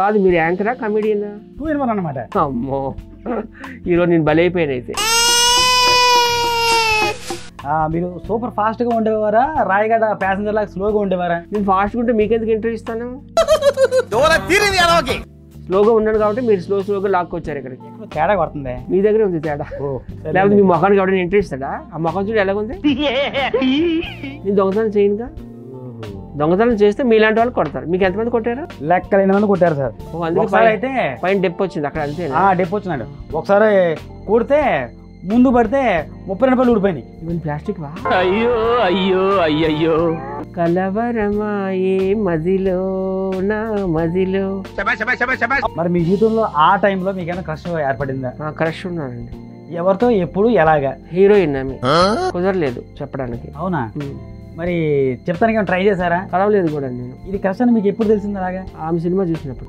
కాదు మీరు యాంకరా కమెడియనా టూ అనమాట అమ్మో ఈరోజు నేను బలైపోయాను అయితే మీరు సూపర్ ఫాస్ట్ గా ఉండేవారా రాయగడ ప్యాసింజర్ లాగా స్లోగా ఉండేవారా నేను ఫాస్ట్గా ఉంటే మీకెందుకు ఎంట్రీ ఇస్తాను స్లోగా ఉన్నాడు కాబట్టి మీరు స్లో స్లోగా లాక్కొచ్చారు ఇక్కడికి తేడా కొడుతుంది మీ దగ్గరే ఉంది తేడా లేకపోతే మీ మొఖానికి కాబట్టి ఎంట్రీ ఇస్తాడా ఆ మొఖం చూడు ఎలాగుంది నేను దొంగతనం చేయనుగా దొంగతనం చేస్తే మీలాంటి వాళ్ళు కొడతారు మీకు ఎంతమంది కొట్టారు లెక్కలేని మంది కొట్టారు సార్ అయితే పైన డెప్ వచ్చింది అక్కడ అంతే డెప్ వచ్చినాడు ఒకసారి కొడితే ముందు పడితే ముప్పై రెండు రూపాయలు ఊడిపోయినాయి ఇవన్నీ ప్లాస్టిక్ వా అయ్యో అయ్యో అయ్యయ్యో కలవరమాయే మదిలో నా మదిలో మరి మీ జీవితంలో ఆ టైంలో మీకైనా క్రష్ ఏర్పడిందా క్రష్ ఉన్నానండి ఎవరితో ఎప్పుడు ఎలాగా హీరోయిన్ కుదరలేదు చెప్పడానికి అవునా మరి చెప్తానికి ట్రై చేశారా కలవలేదు కూడా నేను ఇది కష్టం మీకు ఎప్పుడు తెలిసింది అలాగా ఆమె సినిమా చూసినప్పుడు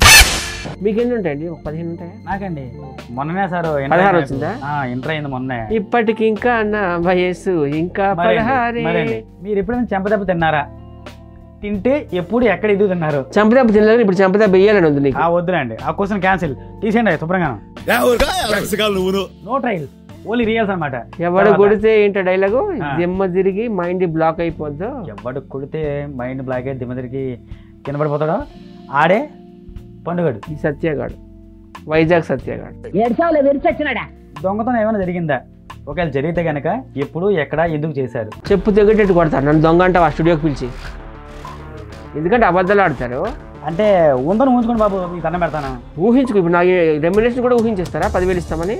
మీకు ఎన్ని ఉంటాయండి ఒక పదిహేను ఉంటాయా నాకండి మొన్ననే సార్ పదహారు వచ్చిందా ఎంటర్ అయింది మొన్న ఇప్పటికి ఇంకా అన్న వయస్సు ఇంకా మీరు ఎప్పుడైనా చెంపదెబ్బ తిన్నారా తింటే ఎప్పుడు ఎక్కడ ఇది తిన్నారు చంపదెబ్బ తినలేదు ఇప్పుడు చంపదెబ్బ వేయాలని ఉంది నీకు వద్దులేండి ఆ క్వశ్చన్ క్యాన్సిల్ తీసేయండి శుభ్రంగా నో ట్రయల్ ఓన్లీ రియల్స్ అనమాట ఎవడు కొడితే ఏంటో డైలాగు దిమ్మ తిరిగి మైండ్ బ్లాక్ అయిపోద్దు ఎవడు కొడితే మైండ్ బ్లాక్ అయ్యి దిమ్మ తిరిగి కిందపడిపోతాడో ఆడే పండుగడు ఈ సత్యగాడు వైజాగ్ సత్యగాడు దొంగతనం ఏమైనా జరిగిందా ఒకవేళ జరిగితే కనుక ఎప్పుడు ఎక్కడ ఎందుకు చేశారు చెప్పు తెగేటట్టు కొడతారు నన్ను దొంగ అంటే ఆ స్టూడియోకి పిలిచి ఎందుకంటే అబద్ధాలు ఆడతారు అంటే ఉందని ఊహించుకోండి బాబు దండం పెడతాను ఊహించుకో ఇప్పుడు నాకు రెమ్యునేషన్ కూడా ఊహించేస్తారా పదివేలు ఇస్తామని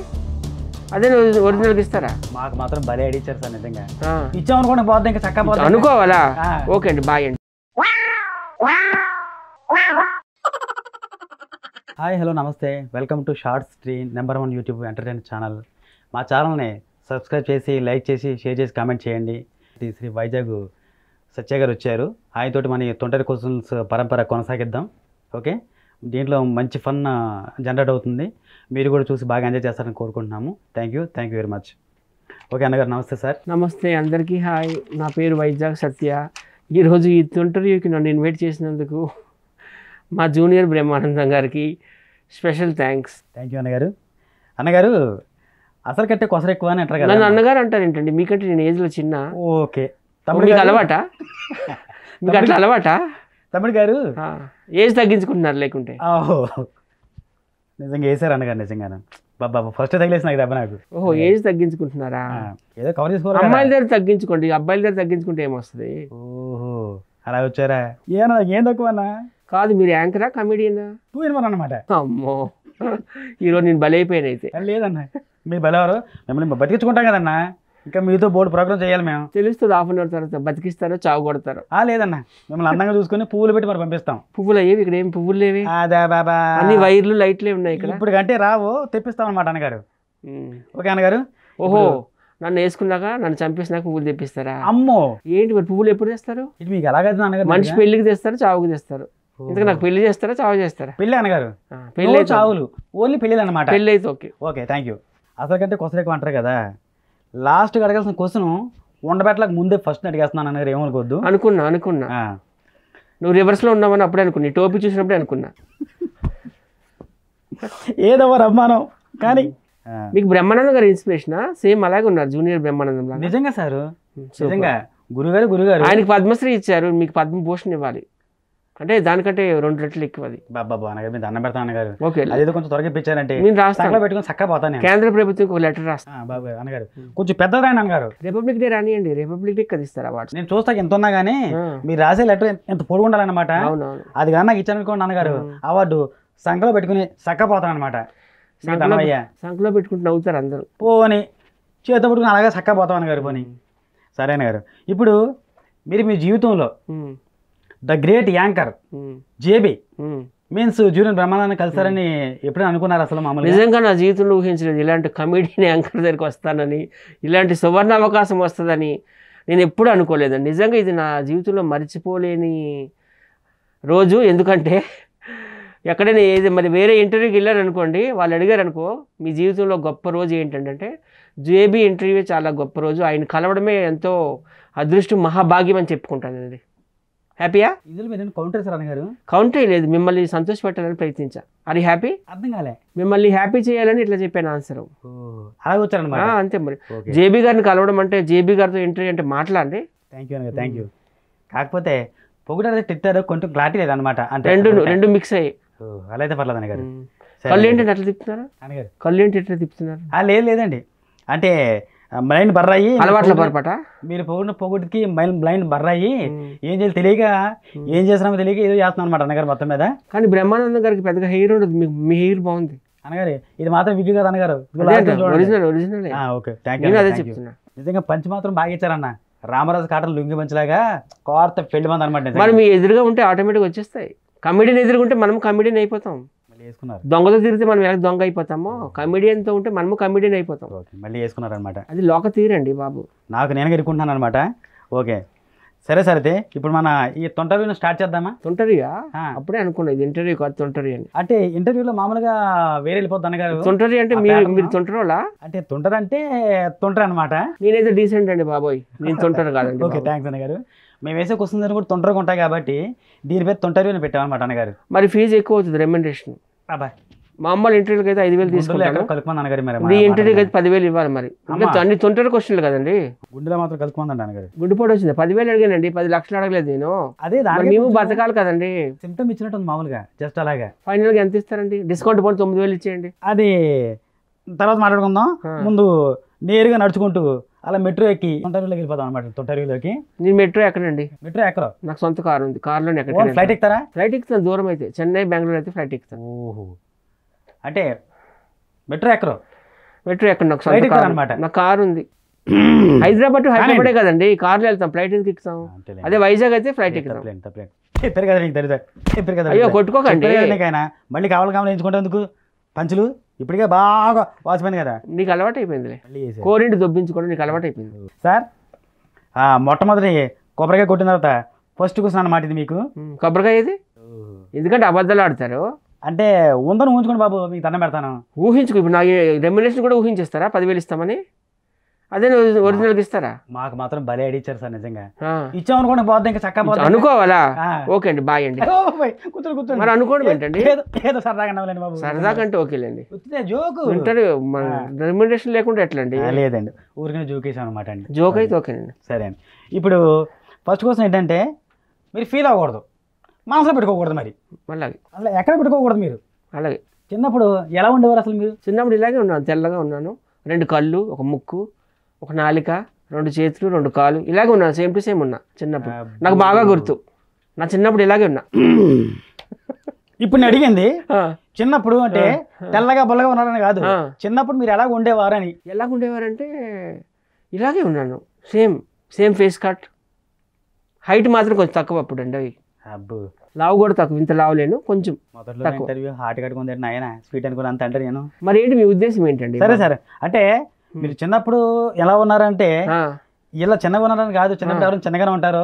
అదే ఒరిజినల్ ఇస్తారా మాకు మాత్రం భలే అడిచారు సార్ నిజంగా ఇచ్చాం అనుకోండి ఇంకా చక్కగా పోతే అనుకోవాలా ఓకే అండి బాయ్ అండి హాయ్ హలో నమస్తే welcome to short screen number one YouTube entertainment channel మా ఛానల్ని సబ్స్క్రైబ్ చేసి లైక్ చేసి షేర్ చేసి కామెంట్ చేయండి శ్రీ వైజాగ్ సత్య గారు వచ్చారు ఆయనతోటి మన తొంటరి క్వశ్చన్స్ పరంపర కొనసాగిద్దాం ఓకే దీంట్లో మంచి ఫన్ జనరేట్ అవుతుంది మీరు కూడా చూసి బాగా ఎంజాయ్ చేస్తారని కోరుకుంటున్నాము thank you thank you very much okay అన్నగారు నమస్తే సార్ నమస్తే అందరికీ హాయ్ నా పేరు వైజాగ్ సత్య ఈరోజు ఈ ఇంటర్వ్యూకి నన్ను ఇన్వైట్ చేసినందుకు మా జూనియర్ బ్రహ్మానందం గారికి స్పెషల్ థ్యాంక్స్ థ్యాంక్ యూ అన్నగారు అన్నగారు అసలు కట్టే కొసరు ఎక్కువ అని అంటారు కదా నన్ను అన్నగారు అంటారు ఏంటండి మీకంటే నేను ఏజ్లో చిన్న ఓకే తమిళ అలవాట మీకు అట్లా అలవాట తమ్ముడు గారు ఏజ్ తగ్గించుకుంటున్నారు లేకుంటే నిజంగా వేసారు అన్నగారు నిజంగానే బాబా ఫస్ట్ తగిలేసి నాకు దెబ్బ నాకు ఓహో ఏజ్ తగ్గించుకుంటున్నారా ఏదో కవర్ చేసుకోవాలి అమ్మాయిల దగ్గర తగ్గించుకోండి అబ్బాయిల దగ్గర తగ్గించుకుంటే ఏమొస్తుంది ఓహో అలా వచ్చారా ఏనా ఏం తక్కువ కాదు మీరు యాంకరా కమెడియనా టూ ఇన్ వన్ అనమాట అమ్మో ఈరోజు నేను బలైపోయాను అయితే లేదన్నా మీరు బలవారు మిమ్మల్ని బతికించుకుంటాం కదన్నా ఇంకా మీతో బోర్డు ప్రోగ్రామ్ చేయాలి మేము తెలుస్తుంది హాఫ్ అన్ అవర్ తర్వాత బతికిస్తారో చావు కొడతారు ఆ లేదన్న మిమ్మల్ని అందంగా చూసుకుని పువ్వులు పెట్టి మరి పంపిస్తాం పువ్వులు అయ్యేవి ఇక్కడ ఏం పువ్వులు లేవి అదే బాబా అన్ని వైర్లు లైట్లే ఉన్నాయి ఇక్కడ ఇప్పుడు కంటే రావు తెప్పిస్తాం అనమాట అన్నగారు ఓకే అన్నగారు ఓహో నన్ను వేసుకున్నాక నన్ను చంపేసినాక పువ్వులు తెప్పిస్తారా అమ్మో ఏంటి మరి పువ్వులు ఎప్పుడు తెస్తారు ఇది మీకు ఎలాగ మనిషి పెళ్లికి తెస్తారు చావుకి తెస్తారు ఇంతకు నాకు పెళ్లి చేస్తారా చావు చేస్తారా పెళ్లి అన్నగారు పెళ్లి చావులు ఓన్లీ పెళ్ళిలు అనమాట పెళ్ళి అయితే ఓకే ఓకే థ్యాంక్ యూ అసలు కంటే కొసరేకం అంటారు కదా లాస్ట్గా అడగాల్సిన క్వశ్చన్ ఉండబెట్టలకు ముందే ఫస్ట్ అడిగేస్తున్నాను అనేది ఏమనుకోవద్దు అనుకున్నా అనుకున్నా నువ్వు రివర్స్లో ఉన్నావని అప్పుడే అనుకున్నా టోపీ చూసినప్పుడే అనుకున్నా ఏదవ్వరు అమ్మానం కానీ మీకు బ్రహ్మానందం గారు ఇన్స్పిరేషన్ సేమ్ అలాగే ఉన్నారు జూనియర్ బ్రహ్మానందం నిజంగా సార్ నిజంగా గురుగారు గురుగారు ఆయనకి పద్మశ్రీ ఇచ్చారు మీకు పద్మభూషణ్ ఇవ్వాలి అంటే దానికంటే రెండు రెట్లు ఎక్కువ మీరు దండం పెడతా ఓకే కొంచెం త్వరగా పెట్టుకుని పోతాను కేంద్ర ప్రభుత్వం లెటర్ రాస్తాను అనగారు కొంచెం పెద్దది అనగారు రిపబ్లిక్ డే రానియండి రిపబ్లిక్ డే కదా ఇస్తారు అవార్డు నేను చూస్తా ఎంత ఉన్నా గానీ మీరు రాసే లెటర్ ఎంత పొడుగు ఉండాలన్నమాట అది కానీ నాకు ఇచ్చాను అనుకోండి అన్నగారు అవార్డు సంఖలో పెట్టుకుని చక్క పోతాను అనమాట సంఖలో పెట్టుకుంటూ అవుతారు అందరూ పోని చేత పట్టుకుని అలాగే చక్క పోతాం అనగారు పోని సరేనా గారు ఇప్పుడు మీరు మీ జీవితంలో the great anchor JB means junior Brahmanand కలిసారని ఎప్పుడైనా అనుకున్నారు అసలు మామూలు నిజంగా నా జీవితంలో ఊహించలేదు ఇలాంటి కమెడియన్ యాంకర్ దగ్గరికి వస్తానని ఇలాంటి సువర్ణ అవకాశం వస్తుందని నేను ఎప్పుడూ అనుకోలేదు నిజంగా ఇది నా జీవితంలో మర్చిపోలేని రోజు ఎందుకంటే ఎక్కడైనా ఏది మరి వేరే ఇంటర్వ్యూకి వెళ్ళారు అనుకోండి వాళ్ళు అడిగారు అనుకో మీ జీవితంలో గొప్ప రోజు ఏంటంటే జేబీ ఇంటర్వ్యూ చాలా గొప్ప రోజు ఆయన కలవడమే ఎంతో అదృష్టం మహాభాగ్యం అని చెప్పుకుంటానండి హ్యాపీయా ఇందులో మీరు కౌంటర్ సార్ అనగారు కౌంటర్ లేదు మిమ్మల్ని సంతోష పెట్టాలని ప్రయత్నించా అది హ్యాపీ అర్థం కాలే మిమ్మల్ని హ్యాపీ చేయాలని ఇట్లా చెప్పాను ఆన్సర్ అలా వచ్చారనమాట అంతే మరి జేబీ గారిని కలవడం అంటే జేబీ గారితో ఎంట్రీ అంటే మాట్లాడండి థ్యాంక్ యూ థ్యాంక్ యూ కాకపోతే పొగుడదే తిట్టారు కొంచెం క్లారిటీ లేదనమాట అంటే రెండు రెండు మిక్స్ అయ్యి అలా అయితే పర్లేదు అనగారు కళ్ళు ఏంటి అట్లా తిప్పుతున్నారు అనగారు కళ్ళు ఏంటి ఎట్లా తిప్పుతున్నారు లేదు లేదండి అంటే బ్లైండ్ బర్రాయి అలవాట్ల పొరపాట మీరు పొగిడిన పొగుడికి బ్లైండ్ బర్రాయి ఏం చేయాలి తెలియక ఏం చేసినామో తెలియక ఏదో చేస్తున్నాం అనమాట అన్నగారు మొత్తం మీద కానీ బ్రహ్మానందం గారికి పెద్దగా హెయిర్ ఉండదు మీకు మీ హెయిర్ బాగుంది అనగారు ఇది మాత్రం విగ్గు కదా అన్నగారు original original okay thank you అదే చెప్తున్నా నిజంగా పంచి మాత్రం బాగా ఇచ్చారన్న రామరాజు కాటలు లుంగి పంచలాగా కోర్త పెళ్లి మంది అనమాట మరి మీ ఎదురుగా ఉంటే ఆటోమేటిక్ వచ్చేస్తాయి కమెడీని ఎదురుగుంటే మనం కమెడీని అయిపోతాం దొంగతో తిరిగితే మనం ఎలా దొంగ అయిపోతామో కమెడియన్తో ఉంటే మనము కమిడియన్ అయిపోతాం ఓకే మళ్ళీ వేసుకున్నారనమాట అది లోక తీరండి బాబు నాకు నేను ఇరుకుంటున్నాను అనమాట ఓకే సరే సరే ఇప్పుడు మన ఈ తొంటర్వ్యూను స్టార్ట్ చేద్దామా తొంటరీగా అప్పుడే అనుకున్నా ఇది ఇంటర్వ్యూ కాదు తొంటరీ అని అంటే ఇంటర్వ్యూలో మామూలుగా వేరే వెళ్ళిపోద్ది అనగా తొంటరి అంటే మీరు మీరు తొంటరోలా అంటే తొంటర అంటే తొంటర అనమాట నేనైతే డీసెంట్ అండి బాబోయ్ నేను తొంటరు కాదండి ఓకే థ్యాంక్స్ అన్నగారు మేము వేసే క్వశ్చన్ కూడా తొంటరగా ఉంటాయి కాబట్టి దీనిపై పేరు అని పెట్టామన్నమాట అన్నగారు మరి ఫీజు ఎక్కువ అవుతుంది రెమెండేషన్ మా అమ్మ ఇంటర్వ్యూకి అయితే ఐదు వేలు తీసుకున్నాను మీ ఇంటర్వ్యూకి అయితే పదివేలు ఇవ్వాలి మరి అన్ని తొంటరి క్వశ్చన్లు కదండి గుండెలో మాత్రం కలుపుకుందండి గుండెపోటు వచ్చింది పదివేలు అడిగానండి పది లక్షలు అడగలేదు నేను అదే మేము బతకాలి కదండి సిమ్టమ్ ఇచ్చినట్టు మామూలుగా జస్ట్ అలాగే ఫైనల్ గా ఎంత ఇస్తారండి డిస్కౌంట్ పోయి తొమ్మిది వేలు ఇచ్చేయండి అది తర్వాత మాట్లాడుకుందాం ముందు నేరుగా నడుచుకుంటూ అలా మెట్రో ఎక్కి తొంటరిలోకి వెళ్ళిపోతాం అనమాట తొంటరిలోకి నేను మెట్రో ఎక్కడండి మెట్రో ఎక్కడ నాకు సొంత కార్ ఉంది కార్లో ఎక్కడ ఫ్లైట్ ఎక్కుతారా ఫ్లైట్ ఎక్కుతాను దూరం అయితే చెన్నై బెంగళూరు అయితే ఫ్లైట్ ఎక్కుతాను ఓహో అంటే మెట్రో ఎక్కడ మెట్రో ఎక్కడ నాకు సొంత కారు అనమాట నా కారు ఉంది హైదరాబాద్ టు హైదరాబాదే కదండి కార్లో వెళ్తాం ఫ్లైట్ ఎందుకు ఎక్కుతాం అదే వైజాగ్ అయితే ఫ్లైట్ ఎక్కుతాం చెప్పారు కదా చెప్పారు కదా అయ్యో కొట్టుకోకండి మళ్ళీ కావాలి కావాలి ఎంచుకుంటే ఎందుకు పంచులు ఇప్పటికే బాగా వాచ్మెన్ కదా నీకు అలవాటు అయిపోయిందిలే కోరింటి దొబ్బించుకోవడం నీకు అలవాటు అయిపోయింది సార్ మొట్టమొదటి కొబ్బరికాయ కొట్టిన తర్వాత ఫస్ట్ క్వశ్చన్ అన్నమాట ఇది మీకు కొబ్బరికాయ ఇది ఎందుకంటే అబద్ధాలు ఆడతారు అంటే ఉందని ఊహించుకోండి బాబు మీకు దండం పెడతాను ఊహించుకో ఇప్పుడు నాకు రెమ్యునేషన్ కూడా ఊహించేస్తారా పదివేలు ఇస్తామని అదే ఒరిజినల్ ఇస్తారా మాకు మాత్రం భలే ఇచ్చారు సార్ నిజంగా ఇచ్చాం అనుకోండి ఇంకా చక్కగా పోతుంది అనుకోవాలా ఓకే అండి బాయ్ అండి కూతురు కూతురు మరి అనుకోండి ఏంటండి ఏదో సరదాగా నవ్వలేండి బాబు సరదాగా అంటే ఓకేలేండి జోకు ఉంటారు రెమ్యునరేషన్ లేకుండా ఎట్లా అండి లేదండి ఊరికనే జోక్ వేసాం అనమాట అండి జోక్ అయితే ఓకే అండి సరే అండి ఇప్పుడు ఫస్ట్ క్వశ్చన్ ఏంటంటే మీరు ఫీల్ అవ్వకూడదు మనసులో పెట్టుకోకూడదు మరి మళ్ళీ అలా ఎక్కడ పెట్టుకోకూడదు మీరు అలాగే చిన్నప్పుడు ఎలా ఉండేవారు అసలు మీరు చిన్నప్పుడు ఇలాగే ఉన్నాను తెల్లగా ఉన్నాను రెండు కళ్ళు ఒక ముక్కు ఒక నాలిక రెండు చేతులు రెండు కాలు ఇలాగే ఉన్నా సేమ్ టు సేమ్ ఉన్నా చిన్నప్పుడు నాకు బాగా గుర్తు నా చిన్నప్పుడు ఇలాగే ఉన్నా ఇప్పుడు అడిగింది చిన్నప్పుడు అంటే తెల్లగా బొల్లగా ఉన్నారని కాదు చిన్నప్పుడు మీరు ఎలా ఉండేవారని ఎలా ఉండేవారంటే ఇలాగే ఉన్నాను same same face cut height మాత్రం కొంచెం తక్కువ అప్పుడు అండి అవి లావు కూడా తక్కువ ఇంత లావు లేను కొంచెం మొదట్లో ఇంటర్వ్యూ హార్ట్ కట్టుకుంది నాయన స్వీట్ అనుకుని అంత అంటారు నేను మరి ఏంటి మీ ఉద్దేశం ఏంటండి సరే సరే అంటే మీరు చిన్నప్పుడు ఎలా ఉన్నారంటే ఇలా చిన్నగా ఉన్నారని కాదు చిన్నప్పుడు చిన్నగానే ఉంటారు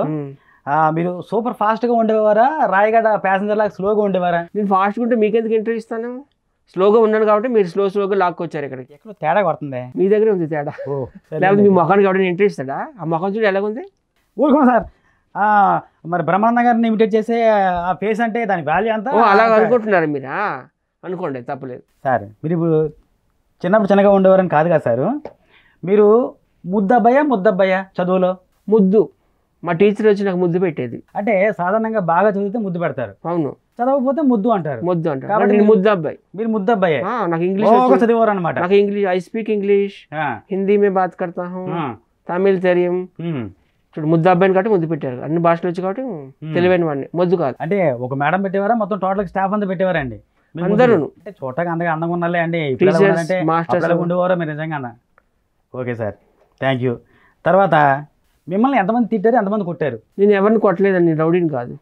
మీరు సూపర్ ఫాస్ట్ గా ఉండేవారా రాయగడ ప్యాసింజర్ లాగా స్లోగా ఉండేవారా నేను ఫాస్ట్ ఉంటే మీకెందుకు ఇంటర్వ్యూ ఇస్తాను స్లోగా ఉన్నాను కాబట్టి మీరు స్లో స్లోగా లాక్కొచ్చారు ఇక్కడికి ఎక్కడ తేడా కొడుతుంది మీ దగ్గర ఉంది తేడా లేకపోతే మీ మొఖానికి కాబట్టి ఇంటర్వ్యూ ఇస్తాడా ఆ మొఖం చూడు ఎలాగుంది ఊరుకోండి సార్ మరి బ్రహ్మాండ గారిని ఇమిటేట్ చేసే ఆ ఫేస్ అంటే దాని వాల్యూ అంతా అలా అనుకుంటున్నారు మీరా అనుకోండి తప్పలేదు సార్ మీరు ఇప్పుడు చిన్నప్పుడు చిన్నగా ఉండేవారని కాదు కదా సారు మీరు ముద్దబ్బయ్య ముద్దబ్బయ్య చదువులో ముద్దు మా టీచర్ వచ్చి నాకు ముద్దు పెట్టేది అంటే సాధారణంగా బాగా చదివితే ముద్దు పెడతారు అవును చదవకపోతే ముద్దు అంటారు ముద్దు అంటారు ముద్దు అబ్బాయి మీరు ముద్దు అబ్బాయి నాకు ఇంగ్లీష్ చదివారు అనమాట నాకు English I speak English Hindi మే బాత్ కడతా తమిళ్ తెలియం చూడు ముద్దు అబ్బాయిని కాబట్టి ముద్దు పెట్టారు అన్ని భాషలు వచ్చి కాబట్టి తెలివైన వాడిని ముద్దు కాదు అంటే ఒక మేడం పెట్టేవారా మొత్తం టోటల్ స్టాఫ్ అంతా పెట్టేవారండి అందరూ చూడటానికి అందరికీ అందంగా ఉన్నాలే అండి ఉండేవారో మీరు నిజంగా ఓకే సార్ థ్యాంక్ యూ తర్వాత మిమ్మల్ని ఎంతమంది తిట్టారు ఎంతమంది కొట్టారు నేను ఎవరిని కొట్టలేదండి రౌడీని కాదు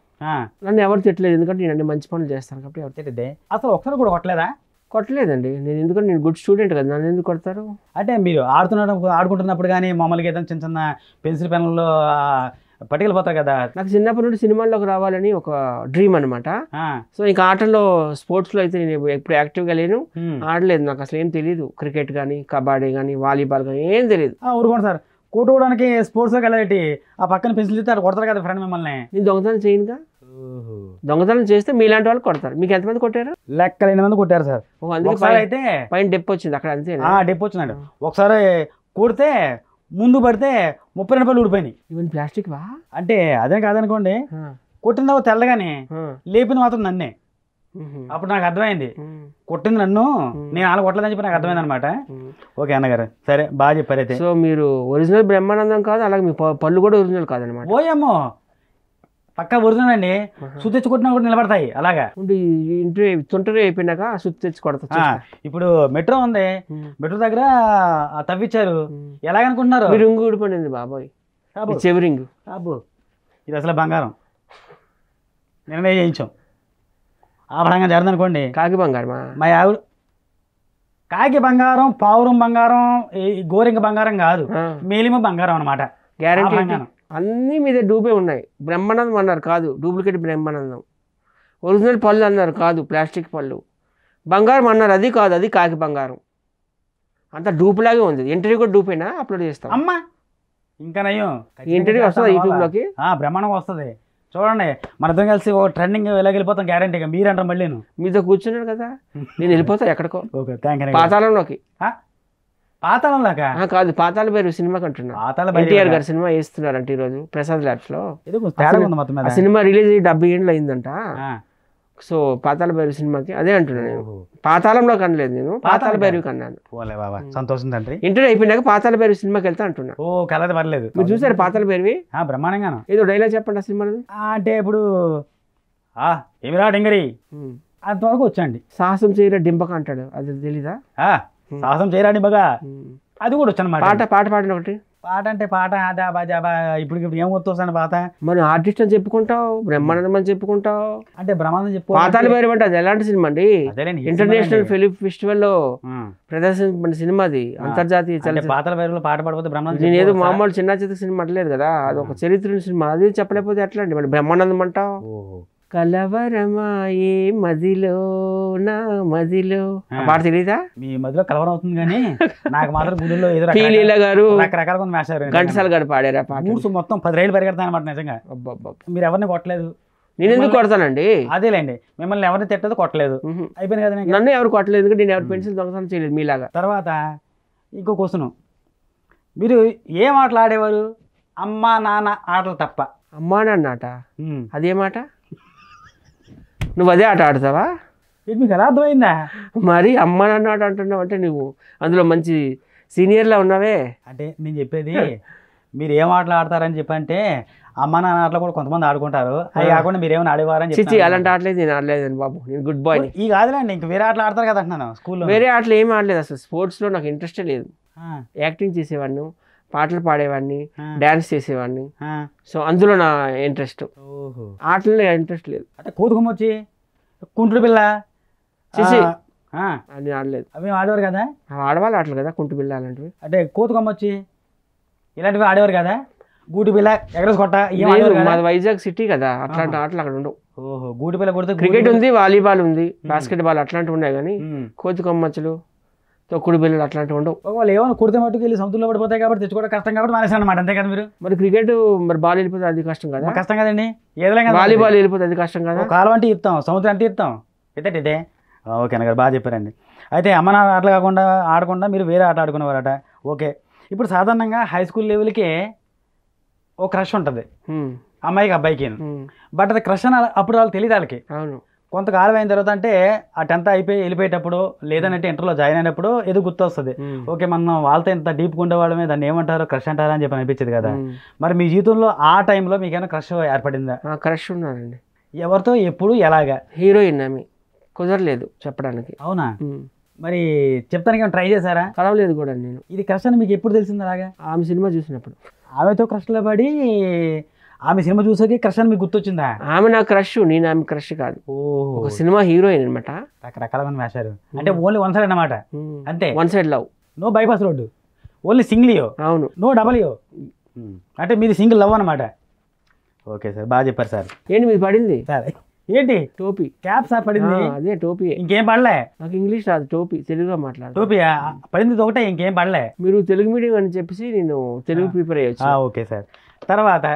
నన్ను ఎవరు తిట్టలేదు ఎందుకంటే నేను మంచి పనులు చేస్తాను కాబట్టి ఎవరు తిట్టిద్దే అసలు ఒకసారి కూడా కొట్టలేదా కొట్టలేదండి నేను ఎందుకంటే నేను గుడ్ స్టూడెంట్ కదా నన్ను ఎందుకు కొడతారు అంటే మీరు ఆడుతున్న ఆడుకుంటున్నప్పుడు కానీ మామూలుగా ఏదైనా చిన్న చిన్న పెన్సిల్ పెన్నుల్లో పట్టుకెళ్ళిపోతారు కదా నాకు చిన్నప్పటి నుండి సినిమాల్లోకి రావాలని ఒక డ్రీమ్ అనమాట సో ఇంకా ఆటల్లో స్పోర్ట్స్లో అయితే నేను ఎప్పుడు యాక్టివ్గా లేను ఆడలేదు నాకు అసలు ఏం తెలియదు క్రికెట్ కానీ కబడ్డీ కానీ వాలీబాల్ కానీ ఏం తెలియదు ఊరుకోండి సార్ కొట్టుకోవడానికి స్పోర్ట్స్ వెళ్ళేటి ఆ పక్కన పెన్సిల్ ఇస్తే కొడతారు కదా ఫ్రెండ్ మిమ్మల్ని నేను దొంగతనం చేయనుగా దొంగతనం చేస్తే మీలాంటి వాళ్ళు కొడతారు మీకు ఎంతమంది కొట్టారు లెక్క లేని మంది కొట్టారు సార్ అయితే పైన డెప్ వచ్చింది అక్కడ అంతే డెప్ వచ్చినాడు ఒకసారి కొడితే ముందు పడితే ముప్పై పళ్ళు ఊడిపోయినాయి ఇవన్నీ ప్లాస్టిక్ వా అంటే అదే కాదనుకోండి కొట్టిందావు తెల్లగానే లేపింది మాత్రం నన్నే అప్పుడు నాకు అర్థమైంది కొట్టింది నన్ను నేను అలా కొట్టలేదని చెప్పి నాకు అర్థమైంది అనమాట ఓకే అన్నగారు సరే బాగా చెప్పారు అయితే సో మీరు ఒరిజినల్ బ్రహ్మానందం కాదు అలాగే మీ పళ్ళు కూడా ఒరిజినల్ కాదనమాట ఓయమ్మో పక్కా ఒరిజినల్ సుత్ తెచ్చుకుంటున్నా కూడా నిలబడతాయి అలాగా ఇంటి తుంటరి అయిపోయినాక సుత్ తెచ్చి కొడతా ఇప్పుడు మెట్రో ఉంది మెట్రో దగ్గర తవ్విచ్చారు ఎలాగనుకుంటున్నారు రింగు ఊడిపోయింది బాబాయ్ చెవి రింగు ఇది అసలు బంగారం నిర్ణయం చేయించాం ఆభరణంగా జరదనుకోండి కాకి బంగారం మా ఆవిడ కాకి బంగారం పావురం బంగారం గోరింగ బంగారం కాదు మేలిమ బంగారం అనమాట బంగారం అన్నీ మీద డూబే ఉన్నాయి బ్రహ్మానందం అన్నారు కాదు డూప్లికేట్ బ్రహ్మానందం ఒరిజినల్ పళ్ళు అన్నారు కాదు ప్లాస్టిక్ పళ్ళు బంగారం అన్నారు అది కాదు అది కాకి బంగారం అంత డూప్లాగే ఉంది ఇంటర్వ్యూ కూడా డూపేనా అప్లోడ్ చేస్తాం అమ్మా ఇంకా ఇంటర్వ్యూ వస్తుంది యూట్యూబ్లోకి బ్రహ్మాండం వస్తుంది చూడండి మనతో కలిసి ఒక ట్రెండింగ్ ఎలా వెళ్ళిపోతాం గ్యారంటీగా మీరంటారు మళ్ళీ మీతో కూర్చున్నాను కదా నేను వెళ్ళిపోతాను ఎక్కడికో ఓకే థ్యాంక్ యూ పాతాళంలోకి పాతాళంలాగా కాదు పాతాళ పేరు సినిమా అంటున్నా ఎన్టీఆర్ గారు సినిమా అంటే ఈరోజు ప్రసాద్ ల్యాబ్స్ లో సినిమా రిలీజ్ అయ్యి డెబ్బై ఏళ్ళు అయిందంట సో పాతాల పేరు సినిమాకి అదే అంటున్నాను నేను పాతాళంలో కనలేదు నేను పాతాల పేరు కన్నాను సంతోషం తండ్రి ఇంటర్ అయిపోయినాక పాతాల పేరు సినిమాకి వెళ్తా అంటున్నా ఓ కలదు పర్లేదు మీరు చూసారు పాతాళ పేరువి బ్రహ్మాండంగా ఏదో డైలాగ్ చెప్పండి ఆ సినిమా అంటే ఇప్పుడు ఏమిరా డెంగరి అంతవరకు వచ్చండి సాహసం చేయరా డింపక అంటాడు అది తెలీదా సాహసం చేయరాని బాగా అది కూడా వచ్చాను పాట పాట పాడిన ఒకటి పాట అంటే పాట ఆదా బాజా ఇప్పుడు ఇప్పుడు ఏం వస్తాను పాత మనం ఆర్టిస్ట్ అని చెప్పుకుంటావు బ్రహ్మానందం అని చెప్పుకుంటావు అంటే బ్రహ్మానందం చెప్పు పాతాలు పేరు అంటే అది ఎలాంటి సినిమా అండి ఇంటర్నేషనల్ ఫిలిం ఫెస్టివల్ లో ప్రదర్శించబడిన సినిమా అది అంతర్జాతీయ పాతల పేరు పాట పడిపోతే బ్రహ్మానందం నేను ఏదో మామూలు చిన్న చిత్ర సినిమా అట్లేదు కదా అది ఒక చరిత్ర సినిమా అది చెప్పలేకపోతే ఎట్లా అండి మరి బ్రహ్మానందం అంటావు కలవరమాయే మదిలో నా మదిలో పాట తెలీదా మీ మధ్యలో కలవరం అవుతుంది కానీ నాకు మాత్రం గుడిలో గారు గంటసాలు గారు పాడారు పాట మూడు మొత్తం పది రైలు పరిగెడతాను అనమాట నిజంగా మీరు ఎవరిని కొట్టలేదు నేను ఎందుకు కొడతానండి అదేలేండి మిమ్మల్ని ఎవరిని తిట్టదు కొట్టలేదు అయిపోయింది కదా నన్ను ఎవరు కొట్టలేదు నేను ఎవరు పెన్సిల్ దొంగతనం చేయలేదు మీలాగా తర్వాత ఇంకో క్వశ్చన్ మీరు ఏం ఆటలు ఆడేవారు అమ్మా నాన్న ఆటలు తప్ప అమ్మా నాన్న ఆట అదే మాట నువ్వు అదే ఆట ఆడతావా మీకు అర్థమైందా మరి అమ్మ నాన్న ఆట అంటున్నావు అంటే నువ్వు అందులో మంచి సీనియర్లా ఉన్నావే అంటే నేను చెప్పేది మీరు ఏం ఆటలు ఆడతారని చెప్పంటే అమ్మ నాన్న ఆటలు కూడా కొంతమంది ఆడుకుంటారు అవి కాకుండా మీరు ఏమైనా ఆడేవారని చెప్పి అలాంటి ఆటలేదు నేను ఆడలేదండి బాబు నేను గుడ్ బాయ్ ఈ కాదులేండి ఇంక వేరే ఆటలు ఆడతారు కదా అంటున్నాను స్కూల్లో వేరే ఆటలు ఏమీ ఆడలేదు అసలు స్పోర్ట్స్లో నాకు ఇంట్రెస్టే లేదు యాక్టింగ్ చేసేవాడిని పాటలు పాడేవాడిని డాన్స్ చేసేవాడిని సో అందులో నా ఇంట్రెస్ట్ ఆటలు ఇంట్రెస్ట్ లేదు అంటే కోతుకమ్మ వచ్చి కుంటుడు పిల్ల చేసి అది ఆడలేదు అవి ఆడేవారు కదా ఆడవాళ్ళు ఆటలు కదా కుంటు పిల్ల అలాంటివి అంటే కోతుకమ్మ వచ్చి ఇలాంటివి ఆడేవారు కదా గూటి పిల్ల ఎగరేసి కొట్ట మాది వైజాగ్ సిటీ కదా అట్లాంటి ఆటలు అక్కడ ఉండవు ఓహో గూటి పిల్ల కొడితే క్రికెట్ ఉంది వాలీబాల్ ఉంది బాస్కెట్ బాల్ అట్లాంటివి ఉన్నాయి కానీ కోతుకమ్మచ్చలు తొక్కుడు బిల్లులు అట్లాంటివి ఉండవు వాళ్ళు ఏమైనా కుడితే మట్టుకు వెళ్ళి సొంతలో పడిపోతాయి కాబట్టి తెచ్చుకోవడం కష్టం కాబట్టి మానేసాను అనమాట అంతే కదా మీరు మరి క్రికెట్ మరి బాల్ వెళ్ళిపోతే అది కష్టం కదా కష్టం కదండి ఏదైనా వాలీబాల్ వెళ్ళిపోతే అది కష్టం కదా కాలం అంటే ఇస్తాం సముద్రం అంటే ఇస్తాం ఇదే ఇదే ఓకే అన్నగారు బాగా చెప్పారండి అయితే అమ్మ నాన్న ఆటలు కాకుండా ఆడకుండా మీరు వేరే ఆట ఆడుకునేవారట ఓకే ఇప్పుడు సాధారణంగా హై స్కూల్ లెవెల్కే ఓ క్రష్ ఉంటుంది అమ్మాయికి అబ్బాయికి బట్ అది క్రష్ అని అప్పుడు వాళ్ళు తెలియదు వాళ్ళకి అవును కొంతకాలం అయిన తర్వాత అంటే ఆ టెన్త్ అయిపోయి వెళ్ళిపోయేటప్పుడు లేదంటే ఇంటర్లో జాయిన్ అయినప్పుడు ఏదో గుర్తొస్తుంది ఓకే మనం వాళ్ళతో ఇంత డీప్గా ఉండేవాళ్ళమే దాన్ని ఏమంటారో క్రష్ అంటారా అని చెప్పి అనిపించింది కదా మరి మీ జీవితంలో ఆ టైంలో మీకైనా క్రష్ ఏర్పడిందా క్రష్ ఉన్నారండి ఎవరితో ఎప్పుడు ఎలాగా హీరోయిన్ అని కుదరలేదు చెప్పడానికి అవునా మరి చెప్తానికి ట్రై చేశారా కలవలేదు కూడా నేను ఇది క్రష్ అని మీకు ఎప్పుడు తెలిసింది అలాగా ఆమె సినిమా చూసినప్పుడు ఆమెతో క్రష్లో పడి ఆమె సినిమా చూసాకే క్రష్ అని మీకు గుర్తొచ్చిందా ఆమె నా క్రష్ నేను ఆమె క్రష్ కాదు ఓ సినిమా హీరోయిన్ అనమాట రకరకాలమైన వేశారు అంటే ఓన్లీ వన్ సైడ్ అనమాట అంతే one side love no bypass road only సింగిలియో అవును నో యో అంటే మీది సింగిల్ లవ్ అనమాట ఓకే సార్ బాగా చెప్పారు సార్ ఏంటి మీది పడింది సార్ ఏంటి టోపీ క్యాప్ సార్ పడింది అదే టోపీ ఇంకేం పడలే నాకు ఇంగ్లీష్ రాదు టోపీ తెలుగులో మాట్లాడు టోపీ పడింది ఒకటే ఇంకేం పడలే మీరు తెలుగు మీడియం అని చెప్పేసి నేను తెలుగు ప్రిపేర్ అయ్యొచ్చు ఓకే సార్ తర్వాత